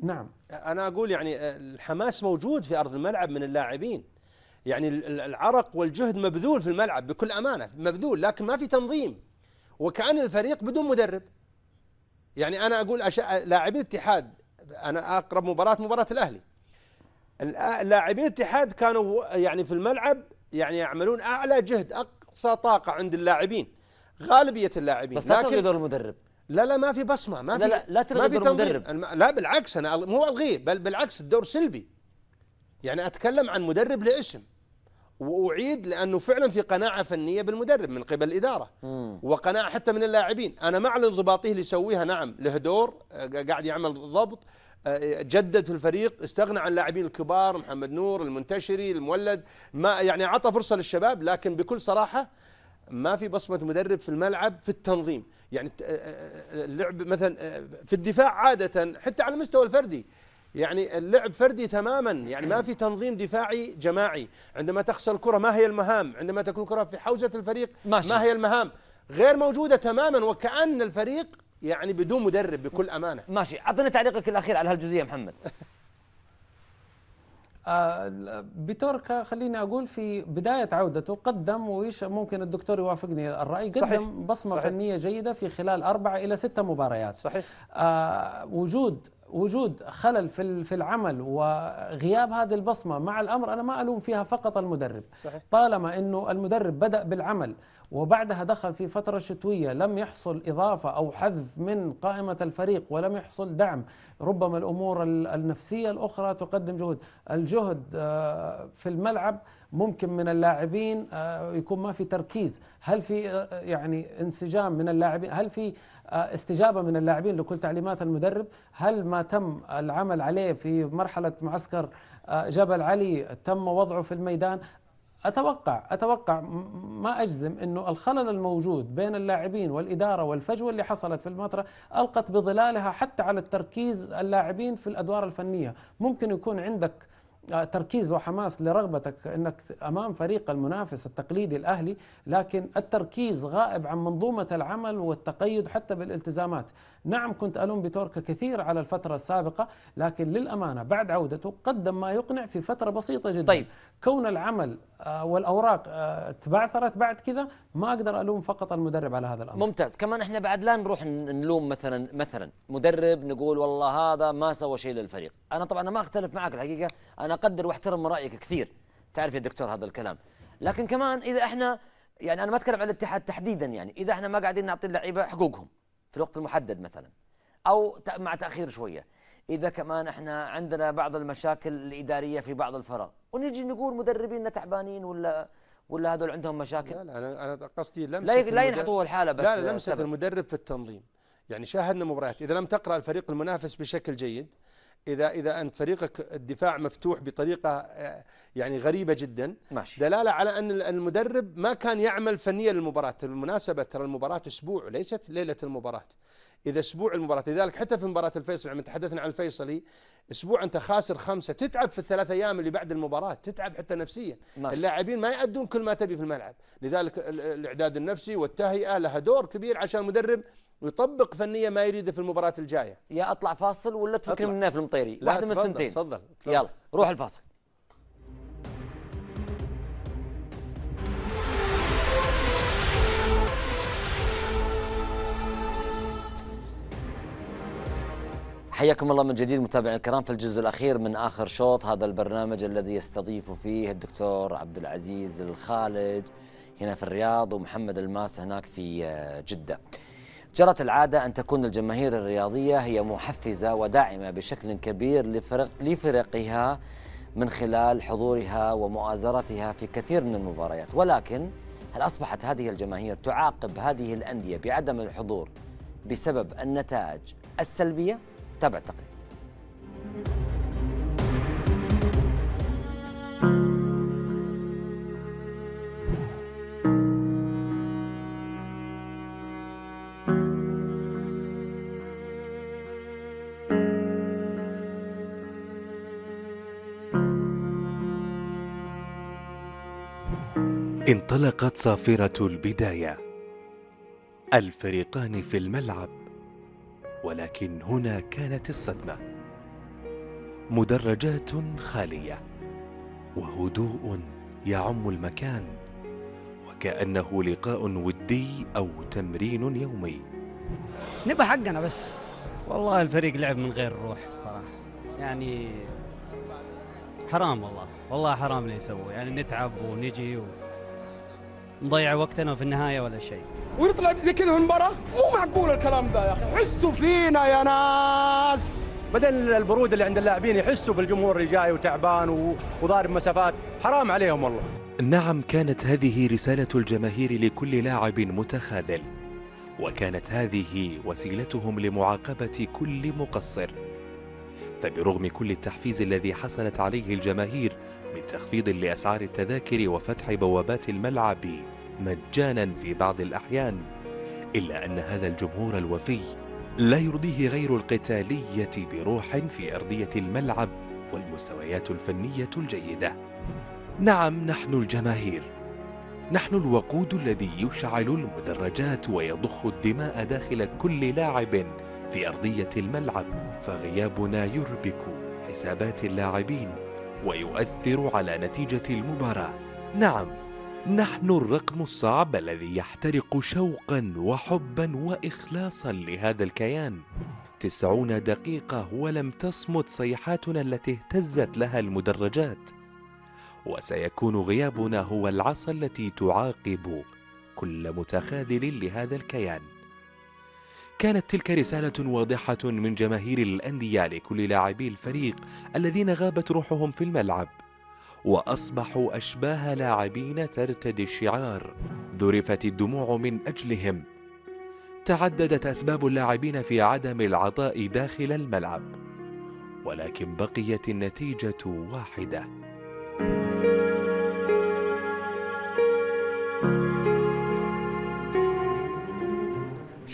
Speaker 4: نعم أنا أقول يعني آه، الحماس موجود في أرض
Speaker 3: الملعب من اللاعبين يعني العرق والجهد مبذول في الملعب بكل أمانة مبذول لكن ما في تنظيم وكأن الفريق بدون مدرب يعني أنا أقول أشياء لاعبي الاتحاد أنا أقرب مباراة مباراة الأهلي لاعبي الاتحاد كانوا يعني في الملعب يعني يعملون أعلى جهد أقصى طاقة عند اللاعبين غالبية اللاعبين بس لكن دور المدرب لا لا ما في بصمة ما في لا لا, لا في دور المدرب لا بالعكس أنا مو ألغيه بل بالعكس الدور سلبي يعني أتكلم عن مدرب لاسم واعيد لانه فعلا في قناعه فنيه بالمدرب من قبل الاداره مم. وقناعه حتى من اللاعبين انا مع الانضباطيه اللي يسويها نعم له دور آه، قاعد يعمل ضبط آه، جدد في الفريق استغنى عن اللاعبين الكبار محمد نور المنتشري المولد ما يعني اعطى فرصه للشباب لكن بكل صراحه ما في بصمه مدرب في الملعب في التنظيم يعني اللعب آه، مثلا في الدفاع عاده حتى على المستوى الفردي يعني اللعب فردي تماما يعني ما في تنظيم دفاعي جماعي عندما تخسر الكرة ما هي المهام عندما تكون الكرة في حوزة الفريق ماشي. ما هي المهام غير موجودة تماما وكأن الفريق يعني بدون مدرب بكل أمانة ماشي أعطني تعليقك الأخير على هالجزئية محمد
Speaker 4: آه، بتوركا خليني اقول في بدايه عودته قدم ويش ممكن الدكتور يوافقني الراي قدم صحيح. بصمه صحيح. فنيه جيده في خلال اربع الى ست مباريات صحيح آه وجود وجود خلل في في العمل وغياب هذه البصمه مع الامر انا ما الوم فيها فقط المدرب صحيح. طالما انه المدرب بدا بالعمل وبعدها دخل في فتره شتويه لم يحصل اضافه او حذف من قائمه الفريق ولم يحصل دعم ربما الامور النفسيه الاخرى تقدم جهد الجهد آه، في الملعب ممكن من اللاعبين آه، يكون ما في تركيز هل في آه، يعني انسجام من اللاعبين هل في آه، استجابه من اللاعبين لكل تعليمات المدرب هل ما تم العمل عليه في مرحله معسكر جبل علي تم وضعه في الميدان اتوقع اتوقع ما اجزم انه الخلل الموجود بين اللاعبين والاداره والفجوه اللي حصلت في الفتره القت بظلالها حتى على التركيز اللاعبين في الادوار الفنيه ممكن يكون عندك آه، تركيز وحماس لرغبتك انك امام فريق المنافس التقليدي الاهلي لكن التركيز غائب عن منظومه العمل والتقيد حتى بالالتزامات نعم كنت الوم بتوركا كثير على الفتره السابقه لكن للامانه بعد عودته قدم ما يقنع في فتره بسيطه جدا طيب كون العمل آه، والاوراق آه، تبعثرت بعد كذا ما اقدر الوم فقط المدرب على هذا الامر ممتاز كمان احنا بعد لا نروح نلوم مثلا مثلا مدرب
Speaker 1: نقول والله هذا ما سوى شيء للفريق انا طبعا ما اختلف معك الحقيقه انا اقدر واحترم رايك كثير تعرف يا دكتور هذا الكلام لكن كمان اذا احنا يعني انا ما اتكلم عن الاتحاد تحديدا يعني اذا احنا ما قاعدين نعطي اللعيبه حقوقهم في الوقت المحدد مثلا او مع تاخير شويه اذا كمان احنا عندنا بعض المشاكل الاداريه في بعض الفرق ونجي نقول مدربيننا تعبانين ولا ولا هذول عندهم مشاكل لا لا انا انا قصدي
Speaker 3: لمسه لا لا ينحطوا الحاله بس لا, لا لمسه سبب. المدرب في التنظيم يعني شاهدنا مباريات اذا لم تقرا الفريق المنافس بشكل جيد اذا اذا انت فريقك الدفاع مفتوح بطريقه آه، يعني غريبه جدا ماشي. دلاله على ان المدرب ما كان يعمل فنيا للمباراه بالمناسبه ترى المباراه اسبوع ليست ليله المباراه اذا اسبوع المباراه لذلك حتى في مباراه الفيصل لما تحدثنا عن الفيصلي اسبوع انت خاسر خمسه تتعب في الثلاث ايام اللي بعد المباراه تتعب حتى نفسيا اللاعبين ما يادون كل ما تبي في الملعب لذلك الاعداد النفسي والتهيئه لها دور كبير عشان المدرب ويطبق فنيا ما يريده في المباراه الجايه يا اطلع فاصل ولا تفكر من
Speaker 1: في المطيري واحده من الثنتين تفضل يلا روح الفاصل حياكم الله من جديد متابعينا الكرام في الجزء الاخير من اخر شوط هذا البرنامج الذي يستضيف فيه الدكتور عبد العزيز الخالد هنا في الرياض ومحمد الماس هناك في آه، جده. جرت العاده ان تكون الجماهير الرياضيه هي محفزه وداعمه بشكل كبير لفرق لفرقها من خلال حضورها ومؤازرتها في كثير من المباريات، ولكن هل اصبحت هذه الجماهير تعاقب هذه الانديه بعدم الحضور بسبب النتائج السلبيه؟ تابع التقرير
Speaker 2: انطلقت صافرة البداية الفريقان في الملعب ولكن هنا كانت الصدمة مدرجات خالية وهدوء يعم المكان وكأنه لقاء ودي أو تمرين يومي
Speaker 3: نبى حقنا بس والله الفريق لعب من غير روح الصراحة يعني حرام والله والله حرام اللي يسوي يعني نتعب ونجي و... نضيع وقتنا وفي النهايه ولا شيء
Speaker 2: ونطلع زي كذا في المباراه مو معقول الكلام ذا يا اخي حسوا فينا يا
Speaker 3: ناس بدل البرود اللي عند اللاعبين يحسوا بالجمهور اللي جاي وتعبان وضارب مسافات حرام عليهم والله
Speaker 2: نعم كانت هذه رسالة الجماهير لكل لاعب متخاذل وكانت هذه وسيلتهم لمعاقبة كل مقصر فبرغم كل التحفيز الذي حصلت عليه الجماهير من تخفيض لأسعار التذاكر وفتح بوابات الملعب مجانا في بعض الأحيان إلا أن هذا الجمهور الوفي لا يرضيه غير القتالية بروح في أرضية الملعب والمستويات الفنية الجيدة نعم نحن الجماهير نحن الوقود الذي يشعل المدرجات ويضخ الدماء داخل كل لاعب في أرضية الملعب فغيابنا يربك حسابات اللاعبين ويؤثر على نتيجة المباراة نعم نحن الرقم الصعب الذي يحترق شوقا وحبا وإخلاصا لهذا الكيان تسعون دقيقة ولم تصمت صيحاتنا التي اهتزت لها المدرجات وسيكون غيابنا هو العصا التي تعاقب كل متخاذل لهذا الكيان كانت تلك رسالة واضحة من جماهير الأندية لكل لاعبي الفريق الذين غابت روحهم في الملعب وأصبحوا أشباه لاعبين ترتدي الشعار ذرفت الدموع من أجلهم تعددت أسباب اللاعبين في عدم العطاء داخل الملعب ولكن بقيت النتيجة واحدة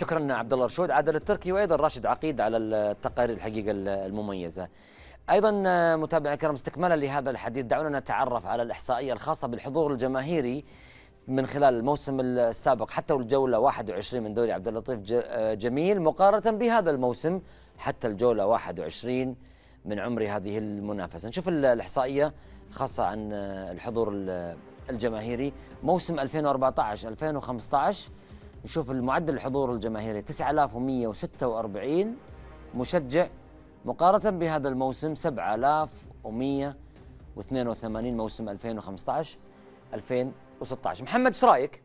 Speaker 1: شكرا عبد الله رشود عادل التركي وايضا راشد عقيد على التقارير الحقيقه المميزه. ايضا آه، متابعي الكرام استكمالا لهذا الحديث دعونا نتعرف على الاحصائيه الخاصه بالحضور الجماهيري من خلال الموسم السابق حتى الجوله 21 من دوري عبد اللطيف آه، جميل مقارنه بهذا الموسم حتى الجوله 21 من عمر هذه المنافسه. نشوف الاحصائيه الخاصه عن آه، الحضور الجماهيري موسم 2014 2015 نشوف المعدل الحضور الجماهيري 9146 مشجع مقارنة بهذا الموسم 7182 موسم 2015 2016 محمد ايش رايك؟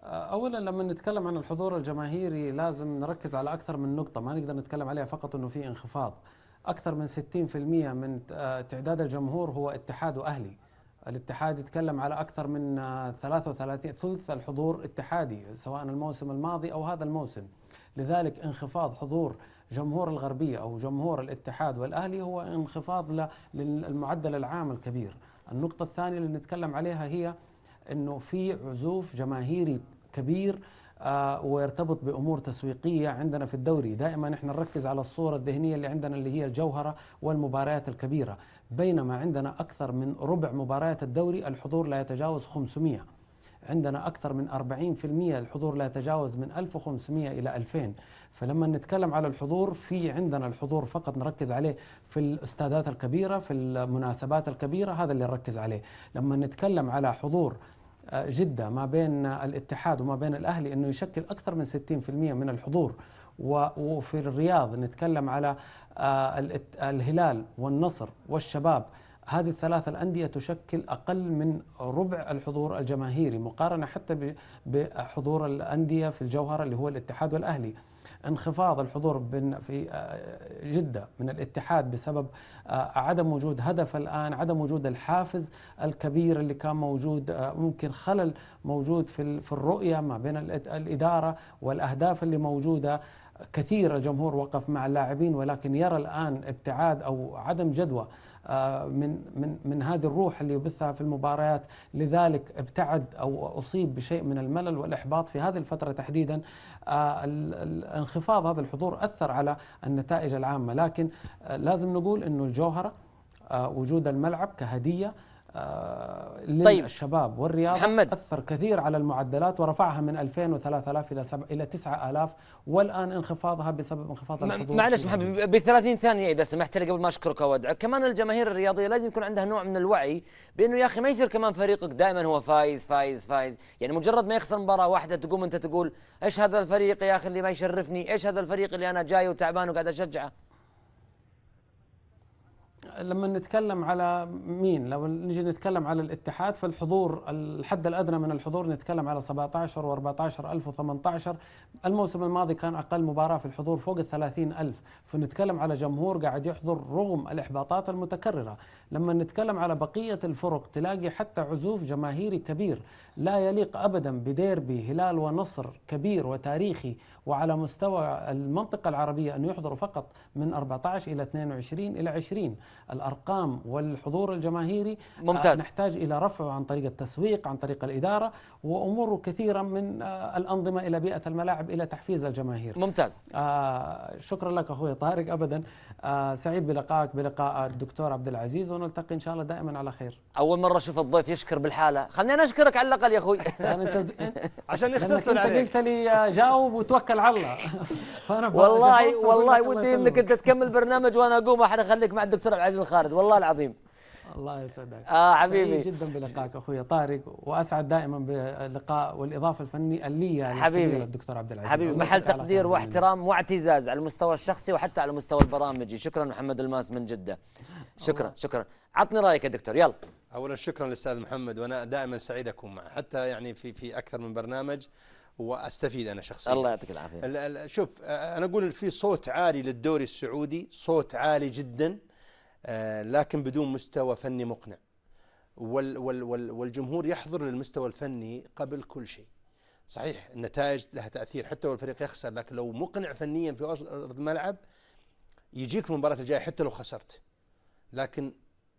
Speaker 4: آه، اولا لما نتكلم عن الحضور الجماهيري لازم نركز على اكثر من نقطه ما نقدر نتكلم عليها فقط انه في انخفاض اكثر من 60% من آه، تعداد الجمهور هو اتحاد واهلي الاتحاد يتكلم على أكثر من 33 ثلث الحضور اتحادي سواء الموسم الماضي أو هذا الموسم لذلك انخفاض حضور جمهور الغربية أو جمهور الاتحاد والأهلي هو انخفاض للمعدل العام الكبير النقطة الثانية اللي نتكلم عليها هي أنه في عزوف جماهيري كبير آه، ويرتبط بامور تسويقيه عندنا في الدوري، دائما احنا نركز على الصوره الذهنيه اللي عندنا اللي هي الجوهره والمباريات الكبيره، بينما عندنا أكثر من ربع مباريات الدوري الحضور لا يتجاوز 500 عندنا أكثر من 40% الحضور لا يتجاوز من 1500 إلى 2000 فلما نتكلم على الحضور في عندنا الحضور فقط نركز عليه في الاستادات الكبيرة في المناسبات الكبيرة هذا اللي نركز عليه لما نتكلم على حضور آه، جدة ما بين الاتحاد وما بين الأهلي أنه يشكل أكثر من 60% من الحضور وفي الرياض نتكلم على آه، الهلال والنصر والشباب هذه الثلاث الأندية تشكل أقل من ربع الحضور الجماهيري مقارنة حتى بحضور الأندية في الجوهرة اللي هو الاتحاد والأهلي انخفاض الحضور في آه، جدة من الاتحاد بسبب آه، عدم وجود هدف الآن عدم وجود الحافز الكبير اللي كان موجود ممكن خلل موجود في الرؤية ما بين الإدارة والأهداف اللي موجودة كثير الجمهور وقف مع اللاعبين ولكن يرى الان ابتعاد او عدم جدوى آه، من من من هذه الروح اللي يبثها في المباريات لذلك ابتعد او اصيب بشيء من الملل والاحباط في هذه الفتره تحديدا آه، انخفاض هذا الحضور اثر على النتائج العامه لكن آه، لازم نقول انه الجوهره وجود الملعب كهديه آه، طيب الشباب والرياض محمد أثر كثير على المعدلات ورفعها من 2000 و3000 إلى سب... إلى 9000 والآن انخفاضها بسبب انخفاض الحضور معلش
Speaker 1: محمد ب 30 ثانية إذا سمحت لي قبل ما أشكرك وأودعك كمان الجماهير الرياضية لازم يكون عندها نوع من الوعي بأنه يا أخي ما يصير كمان فريقك دائما هو فايز فايز فايز يعني مجرد ما يخسر مباراة واحدة تقوم أنت تقول إيش هذا الفريق يا أخي اللي ما يشرفني إيش هذا الفريق اللي أنا جاي وتعبان وقاعد أشجعه
Speaker 4: لما نتكلم على مين لو نجي نتكلم على الاتحاد فالحضور الحد الادنى من الحضور نتكلم على 17 و14 ألف و18 الموسم الماضي كان اقل مباراه في الحضور فوق ال 30 ألف فنتكلم على جمهور قاعد يحضر رغم الاحباطات المتكرره لما نتكلم على بقية الفرق تلاقي حتى عزوف جماهيري كبير لا يليق أبدا بديربي هلال ونصر كبير وتاريخي وعلى مستوى المنطقة العربية أن يحضر فقط من 14 إلى 22 إلى 20 الأرقام والحضور الجماهيري آه، ممتاز. نحتاج إلى رفعه عن طريق التسويق عن طريق الإدارة وأمور كثيرة من آه، الأنظمة إلى بيئة الملاعب إلى تحفيز الجماهير ممتاز آه شكرا لك أخوي طارق أبدا آه سعيد بلقائك بلقاء الدكتور عبد العزيز ونلتقي ان شاء الله دائما على خير اول مره اشوف الضيف يشكر بالحاله خلينا
Speaker 1: نشكرك على الاقل يا اخوي يعني عشان يختصر عليك انت
Speaker 4: قلت لي جاوب وتوكل على الله فانا والله والله ودي انك
Speaker 1: انت تكمل برنامج وانا اقوم احد اخليك مع الدكتور عبد العزيز الخالد والله العظيم
Speaker 4: الله يسعدك اه حبيبي جدا بلقائك اخوي طارق واسعد دائما باللقاء والاضافه الفنيه اللي يعني حبيبي الدكتور عبد العزيز حبيبي محل تقدير واحترام
Speaker 1: واعتزاز على المستوى الشخصي وحتى على المستوى البرامجي شكرا محمد الماس من جده شكرا
Speaker 3: شكرا عطني رايك يا دكتور يلا اولا شكرا للاستاذ محمد وانا دائما سعيد اكون معه حتى يعني في في اكثر من برنامج واستفيد انا شخصيا الله يعطيك العافيه شوف انا اقول في صوت عالي للدوري السعودي صوت عالي جدا آه، لكن بدون مستوى فني مقنع والجمهور يحضر للمستوى الفني قبل كل شيء صحيح النتائج لها تاثير حتى لو الفريق يخسر لكن لو مقنع فنيا في ارض الملعب يجيك في المباراه الجايه حتى لو خسرت لكن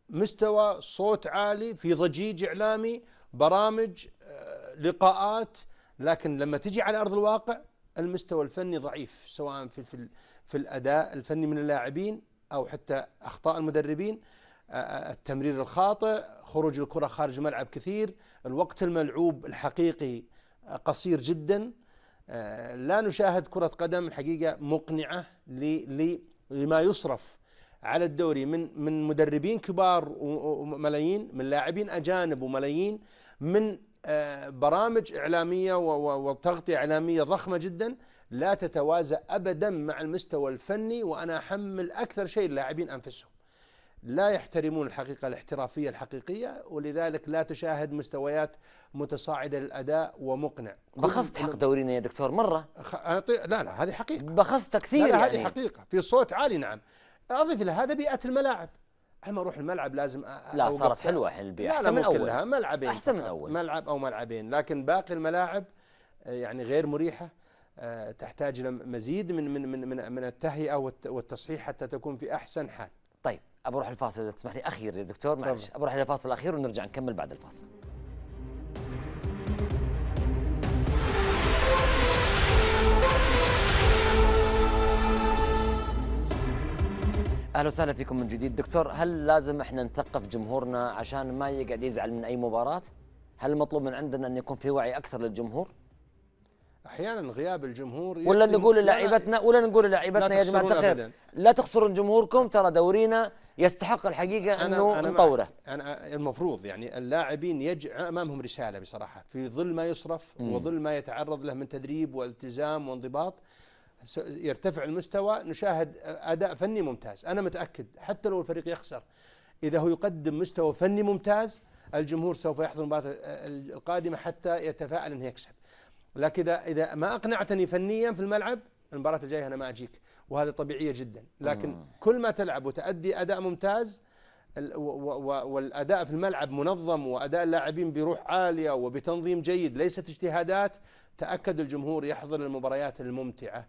Speaker 3: مستوى صوت عالي في ضجيج اعلامي برامج آه، لقاءات لكن لما تجي على ارض الواقع المستوى الفني ضعيف سواء في في, في الاداء الفني من اللاعبين أو حتى أخطاء المدربين التمرير الخاطئ خروج الكرة خارج الملعب كثير الوقت الملعوب الحقيقي قصير جدا لا نشاهد كرة قدم حقيقة مقنعة لما يصرف على الدوري من من مدربين كبار وملايين من لاعبين اجانب وملايين من برامج اعلاميه وتغطيه اعلاميه ضخمه جدا لا تتوازى أبدا مع المستوى الفني وأنا أحمل أكثر شيء اللاعبين أنفسهم لا يحترمون الحقيقة الاحترافية الحقيقية ولذلك لا تشاهد مستويات متصاعدة للأداء ومقنع بخصت حق دورينا يا دكتور مرة خ... لا لا هذه حقيقة بخصت كثير لا, لا يعني. هذه حقيقة في صوت عالي نعم أضف إلى هذا بيئة الملاعب لما اروح الملعب لازم لا صارت حلوه الحين البيئه احسن من اول ملعبين احسن من اول ملعب او ملعبين لكن باقي الملاعب آه، يعني غير مريحه تحتاج إلى مزيد من من من من, من التهيئة والتصحيح حتى تكون في أحسن حال طيب أبو اروح الفاصل إذا تسمح لي
Speaker 1: أخير يا دكتور معلش أبو اروح إلى فاصل أخير ونرجع نكمل بعد الفاصل اهلا وسهلا فيكم من جديد دكتور هل لازم احنا نثقف جمهورنا عشان ما يقعد يزعل من اي مباراه هل مطلوب من عندنا ان يكون في وعي اكثر للجمهور
Speaker 3: احيانا غياب الجمهور ولا نقول للاعيبتنا ولا
Speaker 1: نقول للاعيبتنا يا جماعه الخير لا تخسرون جمهوركم ترى دورينا يستحق الحقيقه أنا انه أنا نطوره
Speaker 3: انا المفروض يعني اللاعبين يج امامهم رساله بصراحه في ظل ما يصرف مم. وظل ما يتعرض له من تدريب والتزام وانضباط يرتفع المستوى نشاهد اداء فني ممتاز انا متاكد حتى لو الفريق يخسر اذا هو يقدم مستوى فني ممتاز الجمهور سوف يحضر المباراه القادمه حتى يتفائل انه يكسب لكن إذا إذا ما أقنعتني فنيا في الملعب المباراة الجاية أنا ما أجيك وهذه طبيعية جدا لكن مم. كل ما تلعب وتأدي أداء ممتاز والأداء في الملعب منظم وأداء اللاعبين بروح عالية وبتنظيم جيد ليست اجتهادات تأكد الجمهور يحضر المباريات الممتعة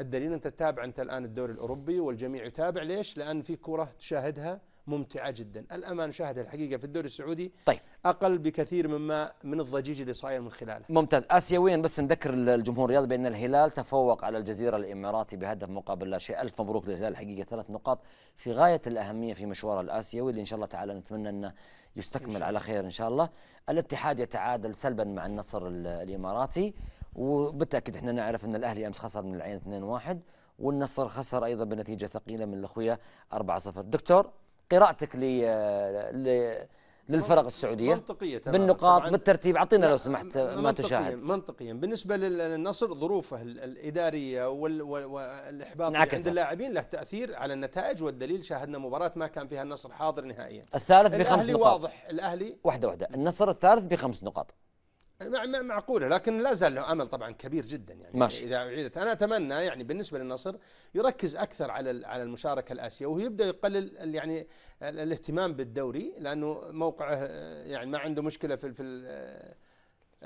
Speaker 3: الدليل أنت تتابع أنت الآن الدوري الأوروبي والجميع يتابع ليش؟ لأن في كرة تشاهدها ممتعة جدا الأمان شاهد الحقيقة في الدوري السعودي طيب أقل بكثير مما من الضجيج اللي صاير من خلاله
Speaker 1: ممتاز آسيويا بس نذكر الجمهور الرياضي بأن الهلال تفوق على الجزيرة الإماراتي بهدف مقابل لا شيء ألف مبروك للهلال الحقيقة ثلاث نقاط في غاية الأهمية في مشوار الآسيوي اللي إن شاء الله تعالى نتمنى أنه يستكمل على خير إن شاء الله الاتحاد يتعادل سلبا مع النصر الإماراتي وبالتأكيد احنا نعرف أن الأهلي أمس خسر من العين 2-1 والنصر خسر أيضا بنتيجة ثقيلة من الأخوية 4-0 دكتور قراءتك ل للفرق السعوديه منطقية
Speaker 3: بالنقاط بالترتيب اعطينا لو
Speaker 1: سمحت ما تشاهد
Speaker 3: منطقيا بالنسبه للنصر ظروفه الاداريه والاحباط عند اللاعبين له تاثير على النتائج والدليل شاهدنا مباراه ما كان فيها النصر حاضر نهائيا الثالث بخمس نقاط واضح
Speaker 1: الاهلي واحده واحده النصر الثالث بخمس نقاط
Speaker 3: معقوله لكن لا زال له امل طبعا كبير جدا يعني ماشي. اذا اعيدت انا اتمنى يعني بالنسبه للنصر يركز اكثر على على المشاركه الاسيويه ويبدا يقلل يعني الاهتمام بالدوري لانه موقعه يعني ما عنده مشكله في في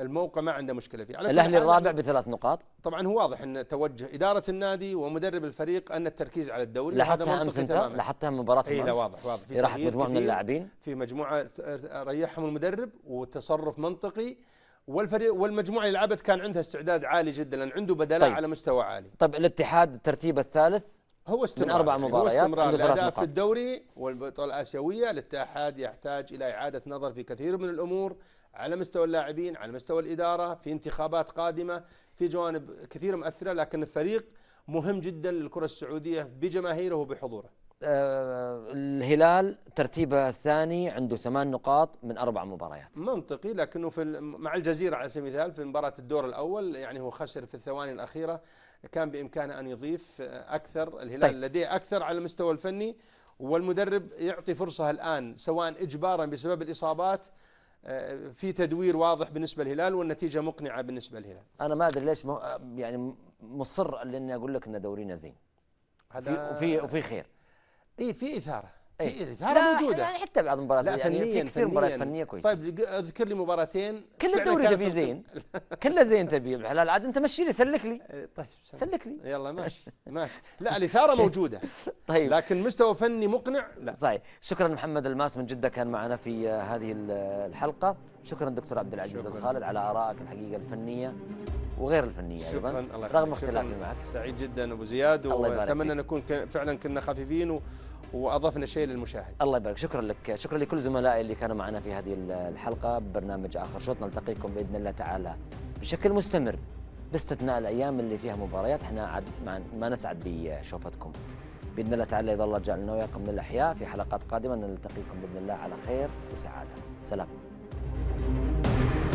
Speaker 3: الموقع ما عنده مشكله فيه الاهلي الرابع
Speaker 1: بثلاث نقاط
Speaker 3: طبعا هو واضح ان توجه اداره النادي ومدرب الفريق ان التركيز على الدوري لاحظتها امس انت لاحظتها من مباراه إيه، لا واضح واضح في راحت مجموعه من اللاعبين في مجموعه ريحهم المدرب وتصرف منطقي والفريق والمجموعه اللي لعبت كان عندها استعداد عالي جدا لان عنده بدلاء طيب. على مستوى عالي
Speaker 1: طيب الاتحاد الترتيب الثالث هو استمرار من اربع يعني مباريات هو استمرار الاداء في
Speaker 3: الدوري والبطوله الاسيويه الاتحاد يحتاج الى اعاده نظر في كثير من الامور على مستوى اللاعبين على مستوى الاداره في انتخابات قادمه في جوانب كثيره مؤثره لكن الفريق مهم جدا للكره السعوديه بجماهيره وبحضوره
Speaker 1: الهلال ترتيبه الثاني عنده ثمان نقاط من اربع مباريات
Speaker 3: منطقي لكنه في مع الجزيره على سبيل المثال في مباراه الدور الاول يعني هو خسر في الثواني الاخيره كان بامكانه ان يضيف اكثر الهلال طيب. لديه اكثر على المستوى الفني والمدرب يعطي فرصه الان سواء اجبارا بسبب الاصابات آه، في تدوير واضح بالنسبه للهلال والنتيجه مقنعه بالنسبه للهلال
Speaker 1: انا ما ادري ليش يعني مصر لاني اقول لك ان دورينا زين هذا وفي وفي خير
Speaker 3: اي في اثاره أي. في إيه. اثاره موجوده يعني حتى بعض المباريات يعني فنيا في كثير مباريات فنيه كويسه طيب اذكر لي مباراتين كل الدوري تبي زين
Speaker 1: كله زين تبي الحلال عاد انت مشي لي سلك لي إيه، طيب سلك لي يلا ماشي
Speaker 3: ماشي لا الاثاره موجوده
Speaker 1: طيب لكن مستوى فني مقنع لا صحيح شكرا محمد الماس من جده كان معنا في هذه الحلقه شكرا دكتور عبد العزيز الخالد على
Speaker 3: ارائك الحقيقه الفنيه وغير الفنيه شكرا ايضا يخليك رغم اختلافي معك سعيد جدا ابو زياد واتمنى نكون فعلا كنا خفيفين واضفنا شيء للمشاهد الله يبارك شكرا
Speaker 1: لك شكرا لكل زملائي اللي كانوا معنا في هذه الحلقه ببرنامج اخر شوط نلتقيكم باذن الله تعالى بشكل مستمر باستثناء الايام اللي فيها مباريات احنا عاد ما نسعد بشوفتكم باذن الله تعالى يظل الله لنا وياكم من الاحياء في حلقات قادمه نلتقيكم باذن الله على خير وسعاده سلام